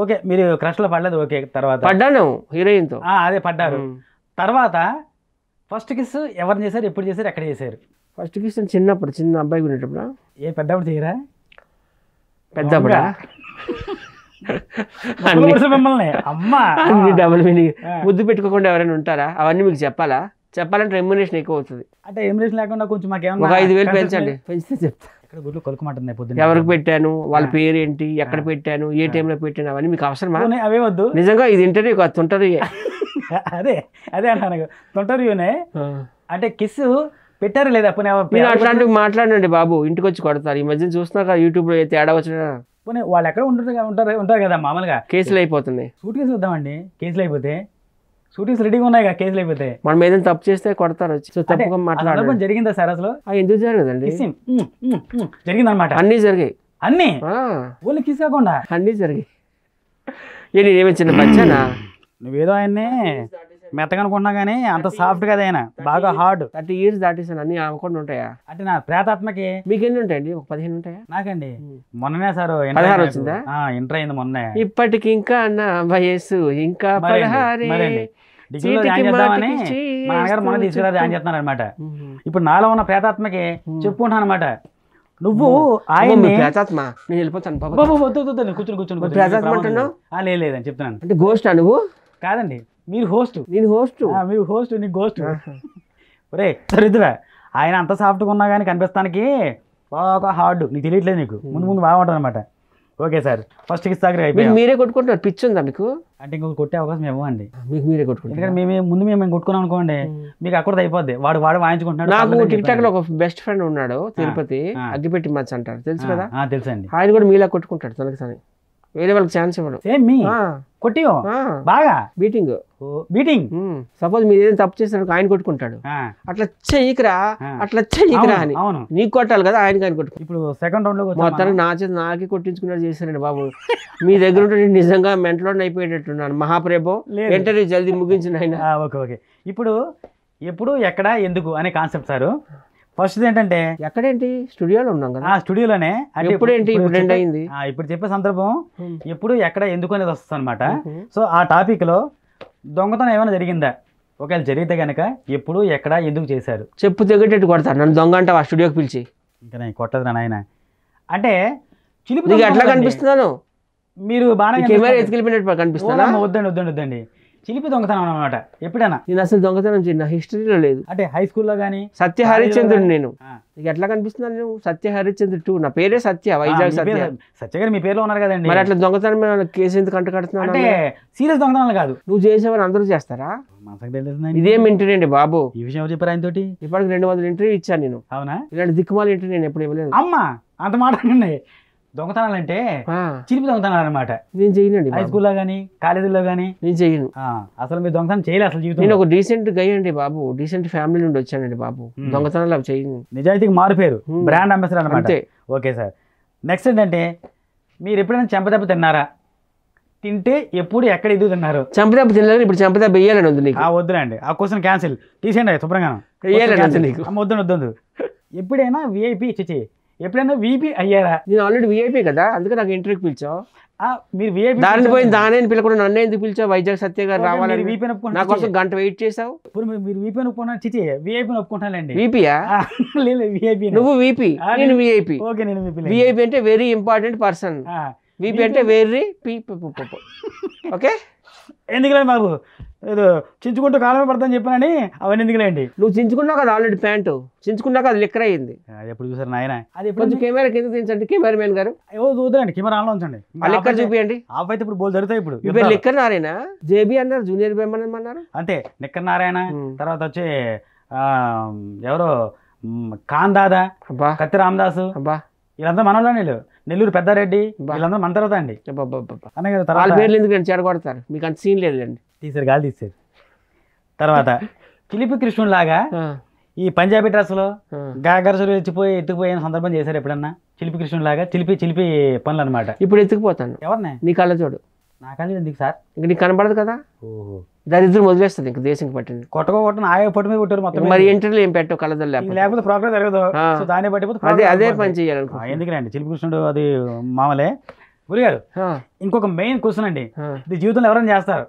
ఓకే మీరు క్రష్లో పడలేదు ఓకే తర్వాత పడ్డాను హీరోయిన్తో అదే పడ్డారు తర్వాత ఫస్ట్ కిస్ ఎవరు చేశారు ఎప్పుడు చేశారు ఎక్కడ చేశారు ఫస్ట్ కిస్ చిన్నప్పుడు చిన్న అబ్బాయి ఉండేటప్పుడు ఏ పెద్దప్పుడు తీయరా పెద్దప్పుడా మిమ్మల్ని డబుల్ మీనింగ్ ముద్దు పెట్టుకోకుండా ఎవరైనా ఉంటారా అవన్నీ మీకు చెప్పాలా చెప్పాలంటే రెమ్యునేషన్ ఎక్కువ అవుతుంది అంటే రెమ్యునేషన్ లేకుండా కొంచెం మాకేమన్నా ఐదు వేలు పెంచండి పెంచితే చెప్తా ఎవరికి పెట్టాను వాళ్ళ పేరు ఏంటి ఎక్కడ పెట్టాను ఏ టైంలో పెట్టాను అవన్నీ మీకు అవసరమా అవే వద్దు నిజంగా ఇది ఇంటర్వ్యూ కాదు తుంటరియే అదే అదే అంటాను తుంటరియూనే అంటే కిస్ పెట్టారు లేదా పోనీ అట్లాంటివి మాట్లాడండి బాబు ఇంటికి వచ్చి కొడతారు ఈ మధ్య చూస్తున్నా కదా యూట్యూబ్లో అయితే తేడా వచ్చిన పోనీ వాళ్ళు ఎక్కడ ఉంటారు ఉంటారు ఉంటారు కదా మామూలుగా కేసులు అయిపోతుంది సూట్ కేసు వద్దామండి కేసులు అయిపోతే షూటింగ్స్ రెడీగా ఉన్నాయి కదా కేసులు అయిపోతే మనం ఏదైనా తప్పు చేస్తే కొడతారు సో తప్పుగా మాట్లాడడం జరిగిందా సార్ అసలు ఎందుకు జరగదండి జరిగింది అనమాట అన్ని జరిగాయి అన్ని ఓన్లీ కిస్ కాకుండా అన్ని జరిగాయి ఏ నేనేమి చిన్న బచ్చానా నువ్వేదో ఆయన్నే మెత్తగనుకున్నా గానీ అంత సాఫ్ట్ గా ఆయన బాగా హార్డ్ థర్టీ ఇయర్స్ దాటేసాను అన్ని అనుకుంటూ ఉంటాయా అంటే నా ప్రేతాత్మకి మీకు ఎన్ని ఉంటాయండి ఒక పదిహేను ఉంటాయా నాకండి మొన్ననే సార్ పదహారు వచ్చిందా ఇంటర్ అయింది మొన్న ఇప్పటికి ఇంకా అన్న వయస్సు ఇంకా పదహారు చేద్దామని తీసుకురా అనమాట ఇప్పుడు నాలో ఉన్న ప్రేతాత్మకి చెప్పుకుంటాను అనమాట నువ్వు ఆయన కూర్చొని కూర్చొని లేదని చెప్తున్నాను అంటే గోస్ట్ నువ్వు కాదండి మీరు హోస్ట్ నేను హోస్ట్ మీరు హోస్ట్ నీకు హోస్ట్ ఒరే సరిద్దురా ఆయన అంత సాఫ్ట్గా ఉన్నా కానీ కనిపిస్తానికి బాగా హార్డ్ నీకు తెలియట్లేదు నీకు hmm. ముందు ముందు బాగుంటుంది అనమాట ఓకే సార్ ఫస్ట్ కి సాగర్ అయిపోయింది మీరే కొట్టుకుంటున్నారు పిచ్చి ఉందా మీకు అంటే ఇంకొక కొట్టే అవకాశం ఇవ్వండి మీకు మీరే కొట్టుకుంటారు ఎందుకంటే మేము ముందు మేము మేము కొట్టుకున్నాం అనుకోండి hmm. మీకు అక్కడ అయిపోద్ది వాడు వాడు వాయించుకుంటున్నాడు నాకు టిక్టాక్ లో ఒక బెస్ట్ ఫ్రెండ్ ఉన్నాడు తిరుపతి అగ్గిపెట్టి మచ్చ అంటారు తెలుసు కదా తెలుసు అండి ఆయన కూడా మీలా కొట్టుకుంటాడు తనకి వేరే వాళ్ళకి ఛాన్స్ ఇవ్వడం సేమ్ మీ కొట్టి బాగా బీటింగ్ బీటింగ్ సపోజ్ మీరు ఏదైనా తప్పు చేసిన ఆయన కొట్టుకుంటాడు అట్లా చెయ్యికరా అట్లా చెయ్యికరా అని నీకు కొట్టాలి కదా ఆయనకి ఆయన కొట్టు ఇప్పుడు సెకండ్ రౌండ్ లో మొత్తానికి నా చేసి నాకే కొట్టించుకున్నట్టు చేశారండి బాబు మీ దగ్గర ఉంటే నిజంగా మెంటలో అయిపోయేటట్టున్నాను మహాప్రేభో ఇంటర్వ్యూ జల్దీ ముగించిన ఆయన ఓకే ఓకే ఇప్పుడు ఎప్పుడు ఎక్కడ ఎందుకు అనే కాన్సెప్ట్ సార్ ఫస్ట్ ఏంటంటే ఎక్కడేంటి స్టూడియోలో ఉన్నాం కదా స్టూడియోలోనే అంటే ఏంటి ఇప్పుడు ఇప్పుడు చెప్పే సందర్భం ఎప్పుడు ఎక్కడ ఎందుకు అనేది వస్తుంది అనమాట సో ఆ టాపిక్ లో దొంగతనం ఏమైనా జరిగిందా ఒకవేళ జరిగితే కనుక ఎప్పుడు ఎక్కడ ఎందుకు చేశారు చెప్పు తెగేటట్టు కొడతాను నన్ను దొంగ అంటే ఆ స్టూడియోకి పిలిచి ఇంకా నేను కొట్టదు నా ఆయన అంటే చిలిపి ఎట్లా కనిపిస్తున్నాను మీరు బాగా కెమెరా కనిపిస్తున్నా వద్దండి వద్దండి వద్దండి చిలిపి దొంగతనం అనమాట ఎప్పుడైనా నేను అసలు దొంగతనం చేయను హిస్టరీలో లేదు అంటే హై స్కూల్లో కానీ సత్య హరిశ్చంద్రుడు నేను నీకు ఎట్లా కనిపిస్తున్నాను నేను సత్య హరిశ్చంద్రుడు టూ నా పేరే సత్య వైజాగ్ సత్య సత్య గారు మీ పేరులో ఉన్నారు కదండి మరి అట్లా దొంగతనం కేసు ఎందుకు కంట కడుతున్నాను అంటే సీరియస్ దొంగతనాలు కాదు నువ్వు చేసేవారు అందరూ చేస్తారా ఇదేం ఇంటర్వ్యూ అండి బాబు ఈ విషయం చెప్పారు ఆయన తోటి ఇప్పటికి రెండు వందల ఇంటర్వ్యూ ఇచ్చాను నేను అవునా ఇలాంటి దిక్కుమాల ఇంటర్వ్యూ నేను ఎప్పుడు ఇవ్వలేదు అమ్మా అంత మాట దొంగతనాలు అంటే చిరిపి దొంగతనాలు అనమాట నేను చేయనండి హై స్కూల్లో కానీ కాలేజీలో కానీ నేను చేయను అసలు మీరు దొంగతనం చేయలే అసలు జీవితం నేను ఒక డీసెంట్ గై అండి బాబు డీసెంట్ ఫ్యామిలీ నుండి వచ్చానండి బాబు hmm. దొంగతనాలు అవి చేయను నిజాయితీకి మారిపోయారు బ్రాండ్ అంబాసిడర్ అనమాట ఓకే సార్ నెక్స్ట్ ఏంటంటే మీరు ఎప్పుడైనా చెంపదెబ్బ తిన్నారా తింటే ఎప్పుడు ఎక్కడ ఇది తిన్నారు చెంపదెబ్బ తినలేదు ఇప్పుడు చెంపదెబ్బ వేయాలని ఉంది ఆ వద్దునండి ఆ క్వశ్చన్ క్యాన్సిల్ తీసేయండి శుభ్రంగా వద్దు వద్దు ఎప్పుడైనా విఐపి ఇచ్చి ఎప్పుడైనా వీపీ అయ్యారా నేను ఆల్రెడీ వీఐపీ కదా అందుకే నాకు ఇంటర్వ్యూకి పిలిచావు మీరు వీఐపీ దాని పోయి దానే పిలకుండా నన్ను ఎందుకు పిలిచావు వైజాగ్ సత్య గారు రావాలని వీపీ నాకోసం గంట వెయిట్ చేసావు ఇప్పుడు మీరు వీపీ నొప్పుకున్నా చిటి వీఐపీ ఒప్పుకుంటానండి వీపీయా లేదు వీఐపీ నువ్వు వీపీ నేను వీఐపీ ఓకే నేను వీఐపీ అంటే వెరీ ఇంపార్టెంట్ పర్సన్ వీపీ అంటే వెరీ పీ ఓకే ఎందుకులే బాబు ఏదో చించుకుంటూ కాలమే పడతాను చెప్పానని అవన్నీ లేండి నువ్వు చించుకున్నావు కదా ఆల్రెడీ ప్యాంటు చించుకున్నాక అది లిక్కర్ అయ్యింది ఎప్పుడు చూసారు నాయన అది ఎప్పుడు కెమెరా కింద తీసండి కెమెరా మ్యాన్ గారు ఏదో చూద్దాండి కెమెరా ఆన్లో ఉంచండి లిక్కర్ చూపియండి ఆఫ్ అయితే ఇప్పుడు బోల్ జరుగుతాయి ఇప్పుడు ఇప్పుడు లిక్కర్ నారాయణ జేబీ అన్నారు జూనియర్ బేమన్ అన్నారు అంతే లిక్కర్ నారాయణ తర్వాత వచ్చి ఎవరో దాదా కత్తి రామదాసు వీళ్ళంతా మనలోనే వీళ్ళు నెల్లూరు పెద్దారెడ్డి వీళ్ళందరూ మన తర్వాత అండి పేర్లు ఎందుకంటే చెడగొడతారు మీకు అంత సీన్ లేదులేండి తీసారు గాలి తీసారు తర్వాత కిలిపి కృష్ణుడు లాగా ఈ పంజాబీ డ్రెస్లో గాగరసులు ఎత్తిపోయి ఎత్తుకుపోయిన సందర్భం చేశారు ఎప్పుడన్నా చిలిపి కృష్ణుడు లాగా చిలిపి చిలిపి పనులు అనమాట ఇప్పుడు ఎత్తుకుపోతాను ఎవరిని నీ కళ్ళ చూడు నాకు సార్ ఇంక నీకు కనబడదు కదా దరిద్రం వదిలేస్తుంది ఇంక దేశం పట్టింది కొట్టకోగొట్టని ఆయా పట్టు మీద కొట్టారు మొత్తం మరి ఇంటర్లో ఏం పెట్టు కలదలు లేకపోతే ప్రోగ్రెస్ జరగదు సో దాన్ని బట్టి అదే అదే పని చేయాలనుకో ఎందుకండి చిలిపికృష్ణుడు అది మామలే గురిగారు ఇంకొక మెయిన్ క్వశ్చన్ అండి ఇది జీవితంలో ఎవరైనా చేస్తారు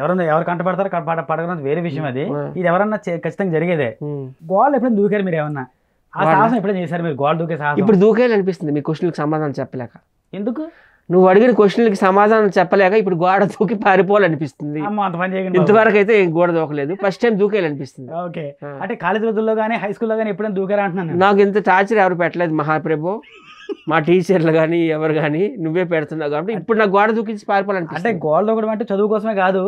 ఎవరైనా ఎవరు కంట పడతారు పడగడం వేరే విషయం అది ఇది ఎవరన్నా ఖచ్చితంగా జరిగేదే గోళ్ళు ఎప్పుడైనా దూకారు మీరు ఏమన్నా ఆ సాహసం ఎప్పుడైనా చేశారు మీరు గోళ్ళు దూకే సాహసం ఇప్పుడు దూకేయాలనిపిస్తుంది మీ క్వశ్చన్కి సమాధానం చెప్పలేక ఎందుకు నువ్వు అడిగిన క్వశ్చన్లకి సమాధానం చెప్పలేక ఇప్పుడు గోడ దూకి పారిపోవాలనిపిస్తుంది ఇంతవరకు అయితే గోడ దూకలేదు ఫస్ట్ టైం దూకేయాలనిపిస్తుంది అంటే కాలేజ్ రోజుల్లో కానీ హై స్కూల్లో కానీ ఎప్పుడైనా దూకారా అంటున్నాను నాకు ఇంత టార్చర్ ఎవరు పెట్టలేదు మహాప్రభు మా టీచర్లు కానీ ఎవరు కానీ నువ్వే పెడుతున్నావు కాబట్టి ఇప్పుడు నాకు గోడ దూకించి పారిపోవాలంటే అంటే గోడ దూకడం అంటే చదువు కోసమే కాదు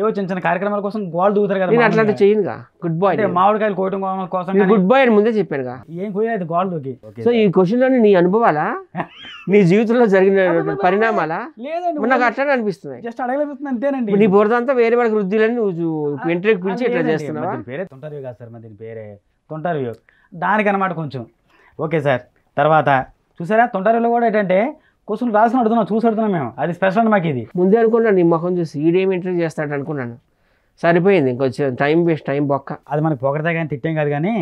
ఏవో చిన్న చిన్న కార్యక్రమాల కోసం గోడ దూకుతారు కదా నేను అట్లాంటి చేయనుగా గుడ్ బాయ్ మామిడికాయలు కోయడం కోసం గుడ్ బాయ్ అని ముందే చెప్పాను ఏం కోయలేదు గోడ దూకి సో ఈ క్వశ్చన్ లో నీ అనుభవాలా నీ జీవితంలో జరిగిన పరిణామాలా లేదండి నాకు అట్లానే అనిపిస్తుంది జస్ట్ అడగలేదు అంతేనండి నీ అంతా వేరే వాళ్ళకి వృద్ధులని నువ్వు ఎంట్రీ గురించి ఇట్లా చేస్తున్నావు దానికి అనమాట సార్ పేరే కొంచెం ఓకే సార్ తర్వాత చూసారా తొంటారిలో కూడా ఏంటంటే క్వశ్చన్ రాసుకుని అడుగుతున్నాం చూసి అడుతున్నాం మేము అది స్పెషల్ అండి మాకు ఇది ముందే అనుకున్నాను నీ ముఖం చూసి ఈడేమి ఇంటర్వ్యూ చేస్తాడు అనుకున్నాను సరిపోయింది ఇంకొంచెం టైం వేస్ట్ టైం బొక్క అది మనకి పొగడతా కానీ తిట్టాం కాదు కానీ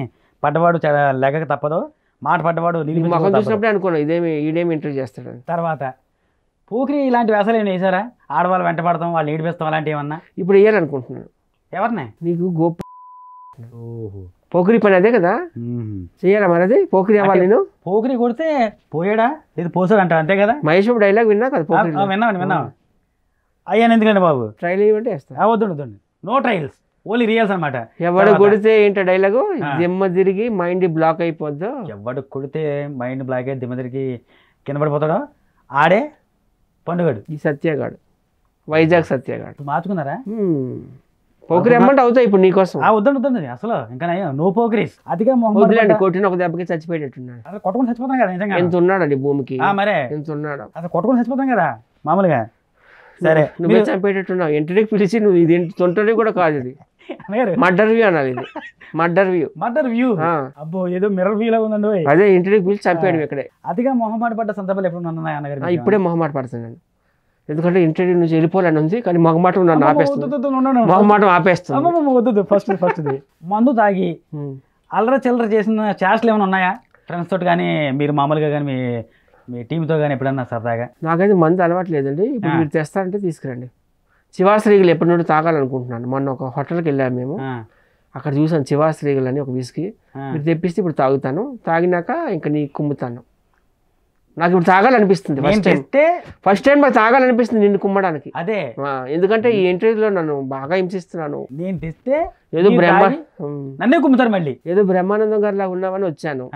పడ్డవాడు లెగక తప్పదు మాట పడ్డవాడు ముఖం చూసినప్పుడే అనుకున్నాను ఇదేమి ఈడేమి ఇంటర్వ్యూ చేస్తాడు తర్వాత పూకిరి ఇలాంటి వ్యాసాలు ఏమి వేసారా ఆడవాళ్ళు వెంట పడతాం వాళ్ళు ఏడిపిస్తాం అలాంటివి ఏమన్నా ఇప్పుడు వేయాలనుకుంటున్నాను ఎవరినే నీకు గోపు ఓహో పోకిరి పని అదే కదా చెయ్యాలా మరి అది పోకిరి అవ్వాలి నేను పోకిరి కొడితే పోయాడా ఇది పోసాడు అంటాడు అంతే కదా మహేష్ డైలాగ్ విన్నా కదా పోకిరి విన్నామండి విన్నాం అయ్యాను ఎందుకండి బాబు ట్రైల్ ఇవ్వండి వేస్తా అవద్దు ఉండదు నో ట్రైల్స్ ఓన్లీ రియల్స్ అనమాట ఎవడు కొడితే ఏంటో డైలాగు దిమ్మ తిరిగి మైండ్ బ్లాక్ అయిపోద్దు ఎవడు కొడితే మైండ్ బ్లాక్ అయ్యి దిమ్మ తిరిగి కింద ఆడే పండుగడు ఈ సత్యగాడు వైజాగ్ సత్యగాడు మార్చుకున్నారా పోకరి అమ్మంటే అవుతాయి ఇప్పుడు నీకోసం వద్దండి వద్దండి అసలు ఇంకా నో పోకరీస్ అదిగా మొహమ్మద్ కొట్టిన ఒక దెబ్బకి చచ్చిపోయేటట్టున్నాడు అసలు కొట్టుకుని చచ్చిపోతాం కదా నిజంగా ఎంత ఉన్నాడండి భూమికి మరే ఎంత ఉన్నాడు అసలు కొట్టుకుని చచ్చిపోతాం కదా మామూలుగా సరే నువ్వు చంపేటట్టున్నావు ఇంటికి పిలిచి నువ్వు ఇది తొంటది కూడా కాదు ఇది మర్డర్ వ్యూ అనాలి ఇది మర్డర్ వ్యూ మర్డర్ వ్యూ అబ్బో ఏదో మిర్రర్ వ్యూ లాగా ఉందండి అదే ఇంటికి పిలిచి చంపేయడం ఇక్కడే అదిగా మొహమాట పడ్డ సందర్భాలు ఎప్పుడు ఇప్పుడే మొహమాట పడుతున్నాను ఎందుకంటే ఇంటర్వ్యూ నుంచి వెళ్ళిపోలేని ఉంది కానీ మగమాటం నన్ను ఆపేస్తుంది మగమాటం ఆపేస్తుంది ఫస్ట్ ఫస్ట్ ఫస్ట్ది మందు తాగి అల్లర చిల్లర చేసిన చేష్టలు ఏమైనా ఉన్నాయా ఫ్రెండ్స్ తోటి కానీ మీరు మామూలుగా కానీ మీ మీ టీంతో కానీ ఎప్పుడన్నా సరదాగా నాకైతే మందు అలవాటు లేదండి ఇప్పుడు మీరు తెస్తారంటే తీసుకురండి శివాశ్రీగులు ఎప్పటి నుండి తాగాలనుకుంటున్నాను మొన్న ఒక హోటల్కి వెళ్ళాము మేము అక్కడ చూసాను శివాశ్రీగులు అని ఒక విసికి మీరు తెప్పిస్తే ఇప్పుడు తాగుతాను తాగినాక ఇంకా నీ కుమ్ముతాను నాకు ఇప్పుడు తాగాలనిపిస్తుంది ఫస్ట్ టైం ఫస్ట్ టైం మరి తాగాలనిపిస్తుంది నిన్ను కుమ్మడానికి అదే ఎందుకంటే ఈ ఇంటర్వ్యూలో నన్ను బాగా హింసిస్తున్నాను నేను తెస్తే ఏదో బ్రహ్మ నన్నే కుమ్ముతారు మళ్ళీ ఏదో బ్రహ్మానందం గారి లాగా ఉన్నామని వచ్చాను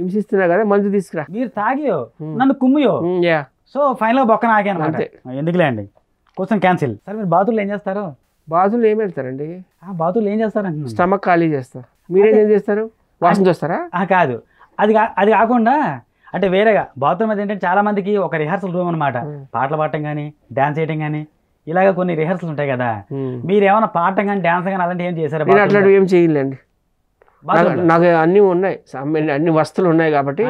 హింసిస్తున్నా కదా మందు తీసుకురా మీరు తాగియో నన్ను కుమ్మియో సో ఫైనల్ బొక్కన ఆగాను అంతే ఎందుకులే అండి కోసం క్యాన్సిల్ సార్ మీరు బాతులు ఏం చేస్తారు బాతులు ఏం వెళ్తారండి బాతులు ఏం చేస్తారండి స్టమక్ ఖాళీ చేస్తారు మీరేం చేస్తారు వాసన చూస్తారా కాదు అది అది కాకుండా అంటే వేరేగా బాత్రూమ్ అది ఏంటంటే చాలా మందికి ఒక రిహార్సల్ రూమ్ అనమాట పాటలు పాడటం కానీ డాన్స్ చేయడం కానీ ఇలాగ కొన్ని రిహార్సల్ ఉంటాయి కదా మీరు ఏమైనా పాడటం కానీ డాన్స్ కానీ అలాంటి ఏం చేశారు అట్లాంటివి ఏం చేయలేండి నాకు అన్ని ఉన్నాయి అన్ని వస్తువులు ఉన్నాయి కాబట్టి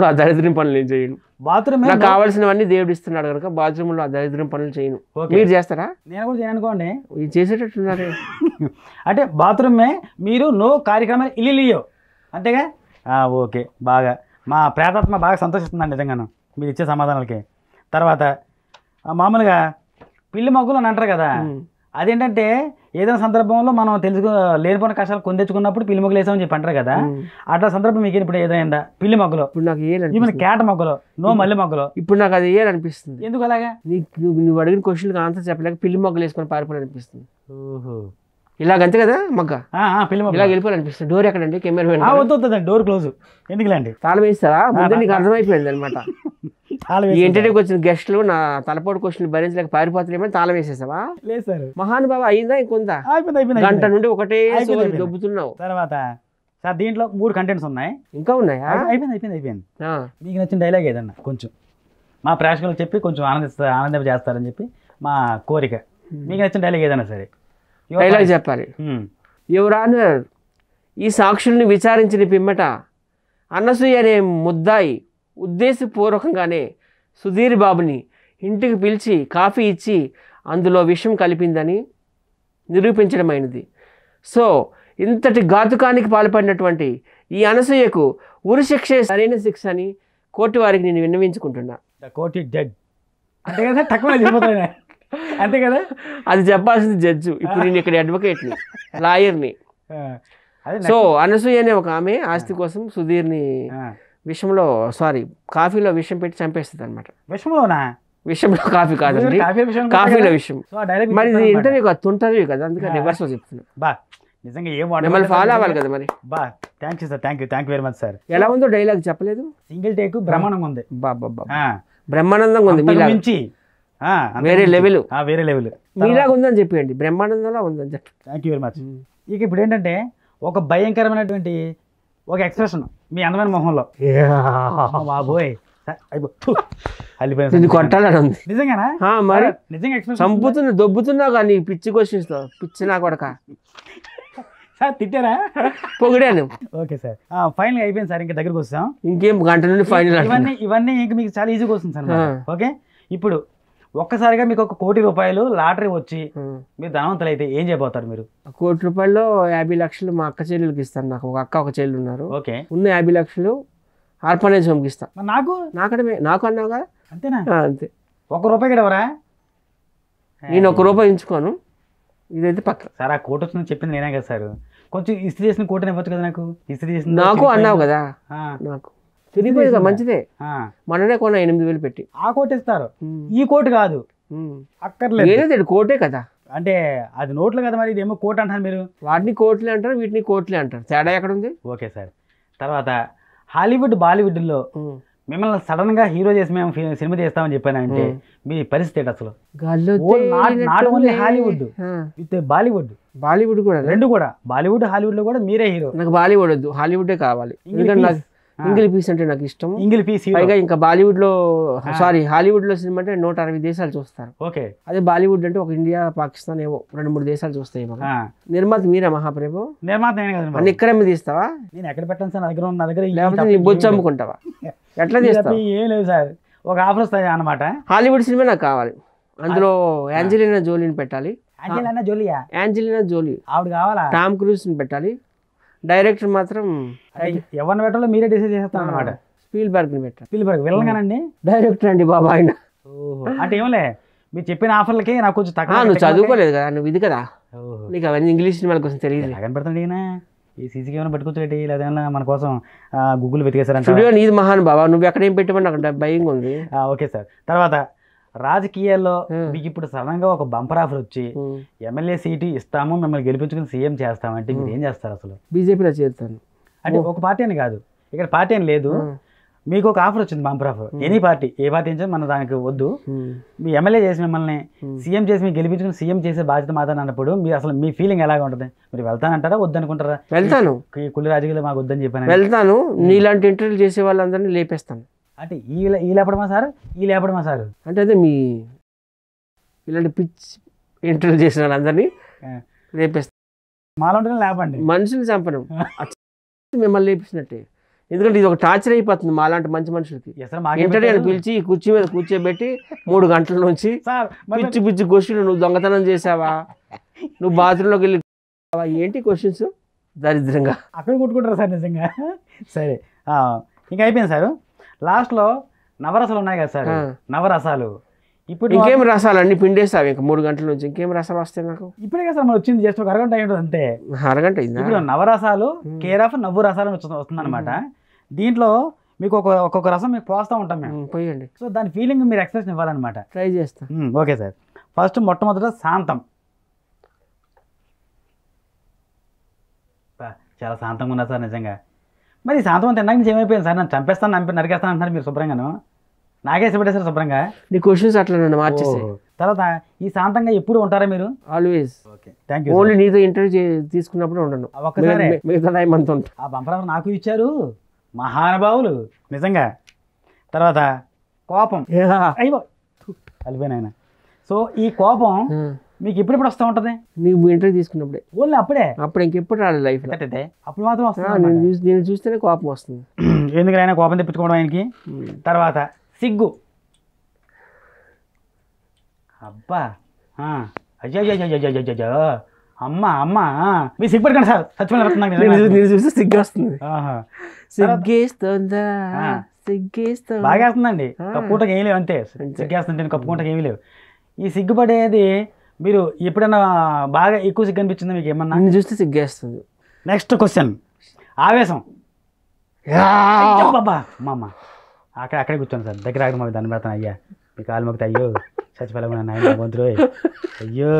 లో ఆ దరిద్రం పనులు నేను చేయను బాత్రూమ్ నాకు కావాల్సినవన్నీ దేవుడు ఇస్తున్నాడు కనుక లో ఆ దరిద్రం పనులు చేయను మీరు చేస్తారా నేను కూడా చేయను అనుకోండి చేసేటట్టున్నారు అంటే బాత్రూమే మీరు నో కార్యక్రమాలు ఇల్లు అంతేగా ఓకే బాగా మా ప్రేతాత్మ బాగా సంతోషిస్తుందండి నిజంగాను మీరు ఇచ్చే సమాధానాలకి తర్వాత మామూలుగా పిల్లి మొగ్గులు అని అంటారు కదా అదేంటంటే ఏదైనా సందర్భంలో మనం తెలుసుకో లేనిపోయిన కష్టాలు కొని తెచ్చుకున్నప్పుడు పిల్లి మొగ్గులు వేసామని చెప్పి అంటారు కదా అట్లా సందర్భం మీకు ఇప్పుడు ఏదైనా పిల్లి మొగ్గులు ఇప్పుడు నాకు కేట మొగ్గులు నో మల్లి మొగ్గులు ఇప్పుడు నాకు అది ఏలనిపిస్తుంది ఎందుకు అలాగా నీకు నువ్వు అడిగిన క్వశ్చన్ ఆన్సర్ చెప్పలేక పిల్లి మొగ్గలు వేసుకొని పారిపోయాలనిపిస్తుంది ఓహో ఇలాగంతే కదా మగ్గ పిల్లమ ఇలా వెళ్ళిపోవాలనిపిస్తుంది డోర్ ఎక్కడండి కెమెరా వద్దు డోర్ క్లోజ్ ఎందుకులేండి తాళం వేస్తారా ముందే నీకు అర్థమైపోయింది అనమాట ఏంటంటే వచ్చిన గెస్ట్లు నా తలపోటు క్వశ్చన్ భరించలేక పారిపోతున్నామని తాళం వేసేసావా లేదు సార్ మహానుభావ అయిందా ఇంకొందా గంట నుండి ఒకటే దొబ్బుతున్నావు తర్వాత సార్ దీంట్లో మూడు కంటెంట్స్ ఉన్నాయి ఇంకా ఉన్నాయా అయిపోయింది అయిపోయింది అయిపోయింది మీకు నచ్చిన డైలాగ్ ఏదన్నా కొంచెం మా ప్రేక్షకులకు చెప్పి కొంచెం ఆనందిస్తారు ఆనందింపజేస్తారని చేస్తారని చెప్పి మా కోరిక hmm. మీకు నచ్చిన డైలాగ్ ఏదైనా సరే డైలాగ్ చెప్పాలి యువరాన్ ఈ సాక్షుల్ని విచారించిన పిమ్మట అన్నసూయ అనే ముద్దాయి ఉద్దేశపూర్వకంగానే సుధీర్ బాబుని ఇంటికి పిలిచి కాఫీ ఇచ్చి అందులో విషం కలిపిందని నిరూపించడమైనది సో ఇంతటి ఘాతుకానికి పాల్పడినటువంటి ఈ అనసూయకు శిక్ష సరైన శిక్ష అని కోర్టు వారికి నేను విన్నవించుకుంటున్నా కోర్టు డెడ్ అంతే కదా తక్కువ అంతే కదా అది చెప్పాల్సింది జడ్జు ఇప్పుడు నేను ఇక్కడ అడ్వకేట్ని లాయర్ని సో అనసూయ అనే ఒక ఆమె ఆస్తి కోసం సుధీర్ని విషంలో సారీ కాఫీలో విషం పెట్టి చంపేస్తుంది అనమాట విషంలోనా విషంలో కాఫీ కాదండి కాఫీలో విషయం మరి ఇంటర్వ్యూ కాదు తుంటర్వ్యూ కదా అందుకని రివర్స్ చెప్తున్నా బా నిజంగా ఏం మిమ్మల్ని ఫాలో అవ్వాలి కదా మరి బా thank you sir thank you thank you very much sir ఎలా ఉందో డైలాగ్ చెప్పలేదు సింగిల్ టేక్ బ్రహ్మాండంగా ఉంది బాబా బ్రహ్మానందంగా ఉంది మించి వేరే లెవెల్ వేరే లెవెల్ మీలాగా ఉందని చెప్పండి బ్రహ్మాండంలో ఉందని చెప్పి థ్యాంక్ యూ వెరీ మచ్ ఇక ఇప్పుడు ఏంటంటే ఒక భయంకరమైనటువంటి ఒక ఎక్స్ప్రెషన్ మీ అందమైన మొహంలో బాబోయ్ నిన్ను కొట్టాలని మరి నిజంగా చంపుతున్నా దొబ్బుతున్నావు కానీ పిచ్చి క్వశ్చన్స్ లో పిచ్చి నా కొడక సార్ తిట్టారా పొగిడాను ఓకే సార్ ఫైనల్ అయిపోయింది సార్ ఇంకా దగ్గరకు వస్తాం ఇంకేం గంట నుండి ఫైనల్ ఇవన్నీ ఇవన్నీ ఇంకా మీకు చాలా ఈజీగా వస్తుంది సార్ ఓకే ఇప్పుడు ఒక్కసారిగా మీకు ఒక కోటి రూపాయలు లాటరీ వచ్చి మీరు ధనవంతులు అయితే ఏం చేయబోతారు మీరు కోటి రూపాయల్లో యాభై లక్షలు మా అక్క చెల్లెలకి ఇస్తాను నాకు ఒక అక్క ఒక చెల్లెలు ఉన్నారు ఓకే ఉన్న యాభై లక్షలు ఆర్ఫనైజ్ హోమ్కి నాకు నాకడమే నాకు అన్నావు కదా అంతేనా అంతే ఒక రూపాయి కడవరా నేను ఒక రూపాయి ఎంచుకోను ఇదైతే పక్క సార్ ఆ కోట వచ్చిందని చెప్పింది నేనే కదా సార్ కొంచెం ఇస్త్రీ చేసిన కోటని ఇవ్వచ్చు కదా నాకు ఇస్త్రీ చేసిన నాకు అన్నావు కదా నాకు తిరిగిపోయింది కదా మంచిదే మననే కొన్న ఎనిమిది వేలు పెట్టి ఆ కోట్ ఇస్తారు ఈ కోట్ కాదు అక్కర్లేదు కోటే కదా అంటే అది నోట్లు కదా మరి ఇదేమో కోట్ అంటారు మీరు వాటిని కోట్లే అంటారు వీటిని కోట్లే అంటారు తేడా ఎక్కడ ఉంది ఓకే సార్ తర్వాత హాలీవుడ్ బాలీవుడ్లో మిమ్మల్ని సడన్ గా హీరో చేసి మేము సినిమా చేస్తామని చెప్పానంటే మీ పరిస్థితి ఏంటి అసలు హాలీవుడ్ విత్ బాలీవుడ్ బాలీవుడ్ కూడా రెండు కూడా బాలీవుడ్ హాలీవుడ్ లో కూడా మీరే హీరో నాకు బాలీవుడ్ వద్దు హాలీవుడే కావాలి ఎందుకంటే ఇంగిలి పీస్ అంటే నాకు ఇష్టం ఇంగిలి పీస్ పైగా ఇంకా బాలీవుడ్ లో సారీ హాలీవుడ్ లో సినిమా అంటే నూట అరవై దేశాలు చూస్తారు ఓకే అదే బాలీవుడ్ అంటే ఒక ఇండియా పాకిస్తాన్ ఏవో రెండు మూడు దేశాలు చూస్తాయి నిర్మాత మీరా మహాప్రభు నిర్మాత నేను ఎక్కడ మీద తీస్తావా నేను ఎక్కడ పెట్టాను సార్ దగ్గర దగ్గర లేకపోతే నీ బొచ్చు అమ్ముకుంటావా ఎట్లా తీస్తావు ఏం లేదు సార్ ఒక ఆఫర్ వస్తాయి అనమాట హాలీవుడ్ సినిమా నాకు కావాలి అందులో యాంజలినా జోలీని పెట్టాలి యాంజలినా జోలియా యాంజలినా జోలీ ఆవిడ కావాలా టామ్ క్రూస్ పెట్టాలి డైరెక్టర్ మాత్రం ఎవరిని పెట్టాలో మీరే డిసైడ్ చేస్తాను అనమాట స్పీల్ ని పెట్టాను స్పీల్ బర్గ్ వెళ్ళగానండి డైరెక్టర్ అండి బాబా ఆయన అంటే ఏమలే మీరు చెప్పిన ఆఫర్లకి నాకు కొంచెం తక్కువ నువ్వు చదువుకోలేదు కదా నువ్వు ఇది కదా నీకు అవన్నీ ఇంగ్లీష్ సినిమాల కోసం తెలియదు కనపడుతుంది ఈయన ఈ సీసీ కెమెరా పెట్టుకోవచ్చు లేదన్నా మన కోసం గూగుల్ వెతికేశారంటే స్టూడియో నీది మహాన్ బాబా నువ్వు ఎక్కడ ఏం పెట్టమని నాకు భయంగా ఉంది ఓకే సార్ తర్వాత రాజకీయాల్లో మీకు ఇప్పుడు సడన్ గా ఒక బంపర్ ఆఫర్ వచ్చి ఎమ్మెల్యే సీటు ఇస్తాము మిమ్మల్ని గెలిపించుకుని సీఎం చేస్తామంటే మీరు ఏం చేస్తారు అసలు బీజేపీలో చేరుతాను అంటే ఒక పార్టీ అని కాదు ఇక్కడ పార్టీ అని లేదు మీకు ఒక ఆఫర్ వచ్చింది బంపర్ ఆఫర్ ఎనీ పార్టీ ఏ పార్టీ నుంచి మన దానికి వద్దు మీ ఎమ్మెల్యే చేసి మిమ్మల్ని సీఎం చేసి మీకు గెలిపించుకుని సీఎం చేసే బాధ్యత మాత్రం అన్నప్పుడు మీరు అసలు మీ ఫీలింగ్ ఎలాగ ఉంటుంది మీరు వెళ్తానంటారా వద్దనుకుంటారా వెళ్తాను కులి రాజకీయాలు మాకు వద్దని చెప్పాను వెళ్తాను నీలాంటి ఇంటర్వ్యూలు చేసే వాళ్ళందరినీ లేపేస్తాను అంటే ఈ ఈ లేపడమా సార్ ఈ లేపడమా సార్ అంటే అదే మీ ఇలాంటి పిచ్ ఇంటర్వ్యూ చేసిన లేపేస్తా మాలో ఉంటే లేపండి మనుషుల్ని చంపడం మిమ్మల్ని లేపిస్తున్నట్టే ఎందుకంటే ఇది ఒక టార్చర్ అయిపోతుంది లాంటి మంచి మనుషులకి ఎంటర్టైన్ పిలిచి కుర్చీ మీద కూర్చోబెట్టి మూడు గంటల నుంచి పిచ్చి పిచ్చి క్వశ్చన్ నువ్వు దొంగతనం చేసావా నువ్వు బాత్రూంలోకి వెళ్ళి ఏంటి క్వశ్చన్స్ దరిద్రంగా అక్కడ కొట్టుకుంటారా సార్ నిజంగా సరే ఇంకా అయిపోయింది సార్ లాస్ట్లో నవరసాలు ఉన్నాయి కదా సార్ నవరసాలు ఇప్పుడు ఇంకేం రసాలు అన్ని పిండేస్తావు ఇంకా మూడు గంటల నుంచి ఇంకేం రసాలు వస్తాయి నాకు ఇప్పుడే కదా మనం వచ్చింది జస్ట్ ఒక అరగంట అయ్యింది అంతే అరగంట ఇప్పుడు నవరసాలు కేర్ ఆఫ్ నవ్వు రసాలు వస్తుంది అనమాట దీంట్లో మీకు ఒక ఒక్కొక్క రసం మీకు పోస్తూ ఉంటాం మేము పోయండి సో దాని ఫీలింగ్ మీరు ఎక్స్ప్రెషన్ ఇవ్వాలన్నమాట ట్రై చేస్తాం ఓకే సార్ ఫస్ట్ మొట్టమొదట శాంతం చాలా శాంతంగా ఉన్నారు సార్ నిజంగా మరి శాంతం తిన్నాక నుంచి ఏమైపోయింది సార్ నన్ను చంపేస్తాను నమ్మి నరికేస్తాను అంటున్నారు మీరు శుభ్రంగాను నాకేసి పెట్టేశారు శుభ్రంగా నీ క్వశ్చన్స్ అట్లా మార్చేసి తర్వాత ఈ శాంతంగా ఎప్పుడు ఉంటారా మీరు always okay thank you only నీతో ఇంటర్వ్యూ తీసుకున్నప్పుడు ఉండను ఒక్కసారి ఆ బంపర్ నాకు ఇచ్చారు మహానుభావులు నిజంగా తర్వాత కోపం అయ్యో కలిపోయినాయన సో ఈ కోపం మీకు ఎప్పుడెప్పుడు వస్తా ఉంటది నీకు ఇంటర్వ్యూ తీసుకున్నప్పుడే ఓన్లీ అప్పుడే అప్పుడు ఇంకెప్పుడు రాలేదు లైఫ్ అంటే అప్పుడు మాత్రం వస్తుంది నేను చూస్తేనే కోపం వస్తుంది ఎందుకు ఆయన కోపం తెప్పించుకోవడం ఆయనకి తర్వాత సిగ్గు అబ్బా అజ్జా అమ్మ అమ్మ మీ సిగ్గుపడకండి సార్ సత్యమైన చూస్తే సిగ్గు వస్తుంది సిగ్గేస్తుందా సిగ్గేస్తుంది బాగా వేస్తుందండి కప్పుకుంటకి ఏమీ లేవు అంతే సిగ్గేస్తుంటే కప్పుకుంటకి ఏమీ లేవు ఈ సిగ్గుపడేది మీరు ఎప్పుడైనా బాగా ఎక్కువ సిగ్గు అనిపించిందా మీకు ఏమన్నా నన్ను చూస్తే సిగ్గేస్తుంది నెక్స్ట్ క్వశ్చన్ ఆవేశం బాబా మామ అక్కడ అక్కడే కూర్చోండి సార్ దగ్గర అక్కడ మాకు దాన్ని పెడతాను అయ్యా మీ కాలు మొక్కితే అయ్యో చచ్చిపోలేము నాయన మంత్రు అయ్యో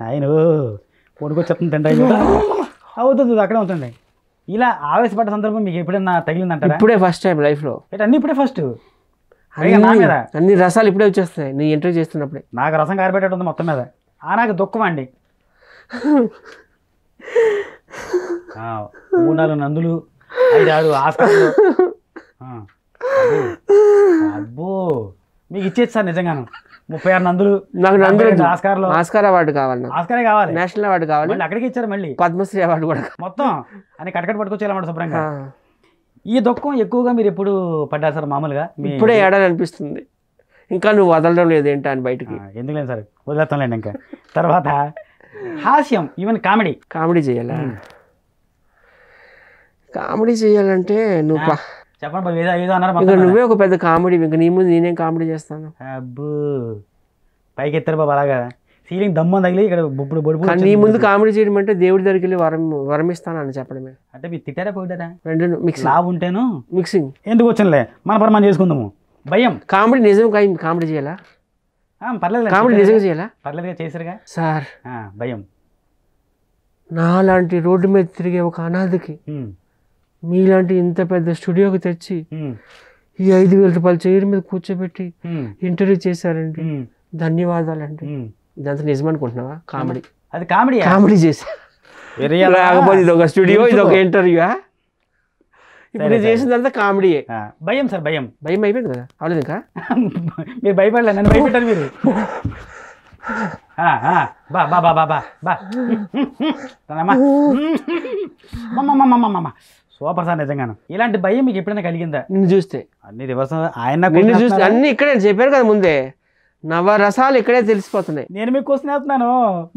నాయన పొడుకొచ్చి చెప్తుంది తింటా అయ్యో అవుతుంది అక్కడే అవుతుంది ఇలా ఆవేశపడ్డ సందర్భం మీకు ఎప్పుడైనా తగిలిందంట ఇప్పుడే ఫస్ట్ టైం లైఫ్లో అన్నీ ఇప్పుడే ఫస్ట్ అన్ని రసాలు ఇప్పుడే వచ్చేస్తాయి నేను ఎంటర్ చేస్తున్నప్పుడే నాకు రసం కారిపెట్టేట మొత్తం మీద ఆ నాకు దుఃఖం అండి మూడు నాలుగు నందులు ఐదు ఆరు అబ్బో మీకు ఇచ్చేది సార్ నిజంగాను ముప్పై ఆరు నందులు నాకు నందులు ఆస్కారంలో ఆస్కార్ అవార్డు కావాలి ఆస్కారే కావాలి నేషనల్ అవార్డు కావాలి అక్కడికి ఇచ్చారు మళ్ళీ పద్మశ్రీ అవార్డు కూడా మొత్తం అని కటకట పట్టుకొచ్చేలా శుభ్రంగా ఈ దుఃఖం ఎక్కువగా మీరు ఎప్పుడు పడ్డారు సార్ మామూలుగా ఇప్పుడే ఏడాది అనిపిస్తుంది ఇంకా నువ్వు వదలడం ఏంటి అని బయటకి ఎందుకులేదు సార్ లేండి ఇంకా తర్వాత హాస్యం ఈవెన్ కామెడీ కామెడీ చేయాలా కామెడీ చేయాలంటే నువ్వు చెప్పండి ఏదో అన్నారు నువ్వే ఒక పెద్ద కామెడీ ఇంకా నీ ముందు నేనేం కామెడీ చేస్తాను అబ్బో పైకి ఎత్తారు బాబు అలాగా సీలింగ్ దమ్మని తగిలి ఇక్కడ బొప్పుడు బొడుపు నీ ముందు కామెడీ చేయడం అంటే దేవుడి దగ్గరికి వెళ్ళి వరం వరమిస్తాను అని చెప్పడమే అంటే మీరు తిట్టారా పోయిటారా రెండు మిక్స్ లాభ ఉంటేను మిక్సింగ్ ఎందుకు వచ్చానులే మన పని మనం చేసుకుందాము భయం కామెడీ నిజం కాయం కామెడీ చేయాలా పర్లేదు కామెడీ నిజంగా చేయాలా పర్లేదుగా చేశారుగా సార్ భయం నాలాంటి రోడ్డు మీద తిరిగే ఒక అనాథకి మీలాంటి ఇంత పెద్ద స్టూడియోకి తెచ్చి ఈ ఐదు వేల రూపాయల చైర్ మీద కూర్చోబెట్టి ఇంటర్వ్యూ చేశారండి ధన్యవాదాలండి ఇదంతా నిజం అనుకుంటున్నావా కామెడీ అది కామెడీ కామెడీ చేసా రాకపోతే ఇది ఒక స్టూడియో ఇది ఒక ఇంటర్వ్యూ ఇప్పుడు చేసిందంతా కామెడీ భయం సార్ భయం భయం అయిపోయింది కదా అవలేదు ఇంకా మీరు భయపడలేదు నన్ను భయపెట్టారు మీరు బా బా బా బా బా సూపర్ సార్ నిజంగాను ఇలాంటి భయం మీకు ఎప్పుడైనా కలిగిందా నిన్ను చూస్తే అన్ని రివర్స్ ఆయన చూస్తే అన్ని ఇక్కడే చెప్పారు కదా ముందే నవరసాలు ఇక్కడే తెలిసిపోతున్నాయి నేను మీకు క్వశ్చన్ వేస్తున్నాను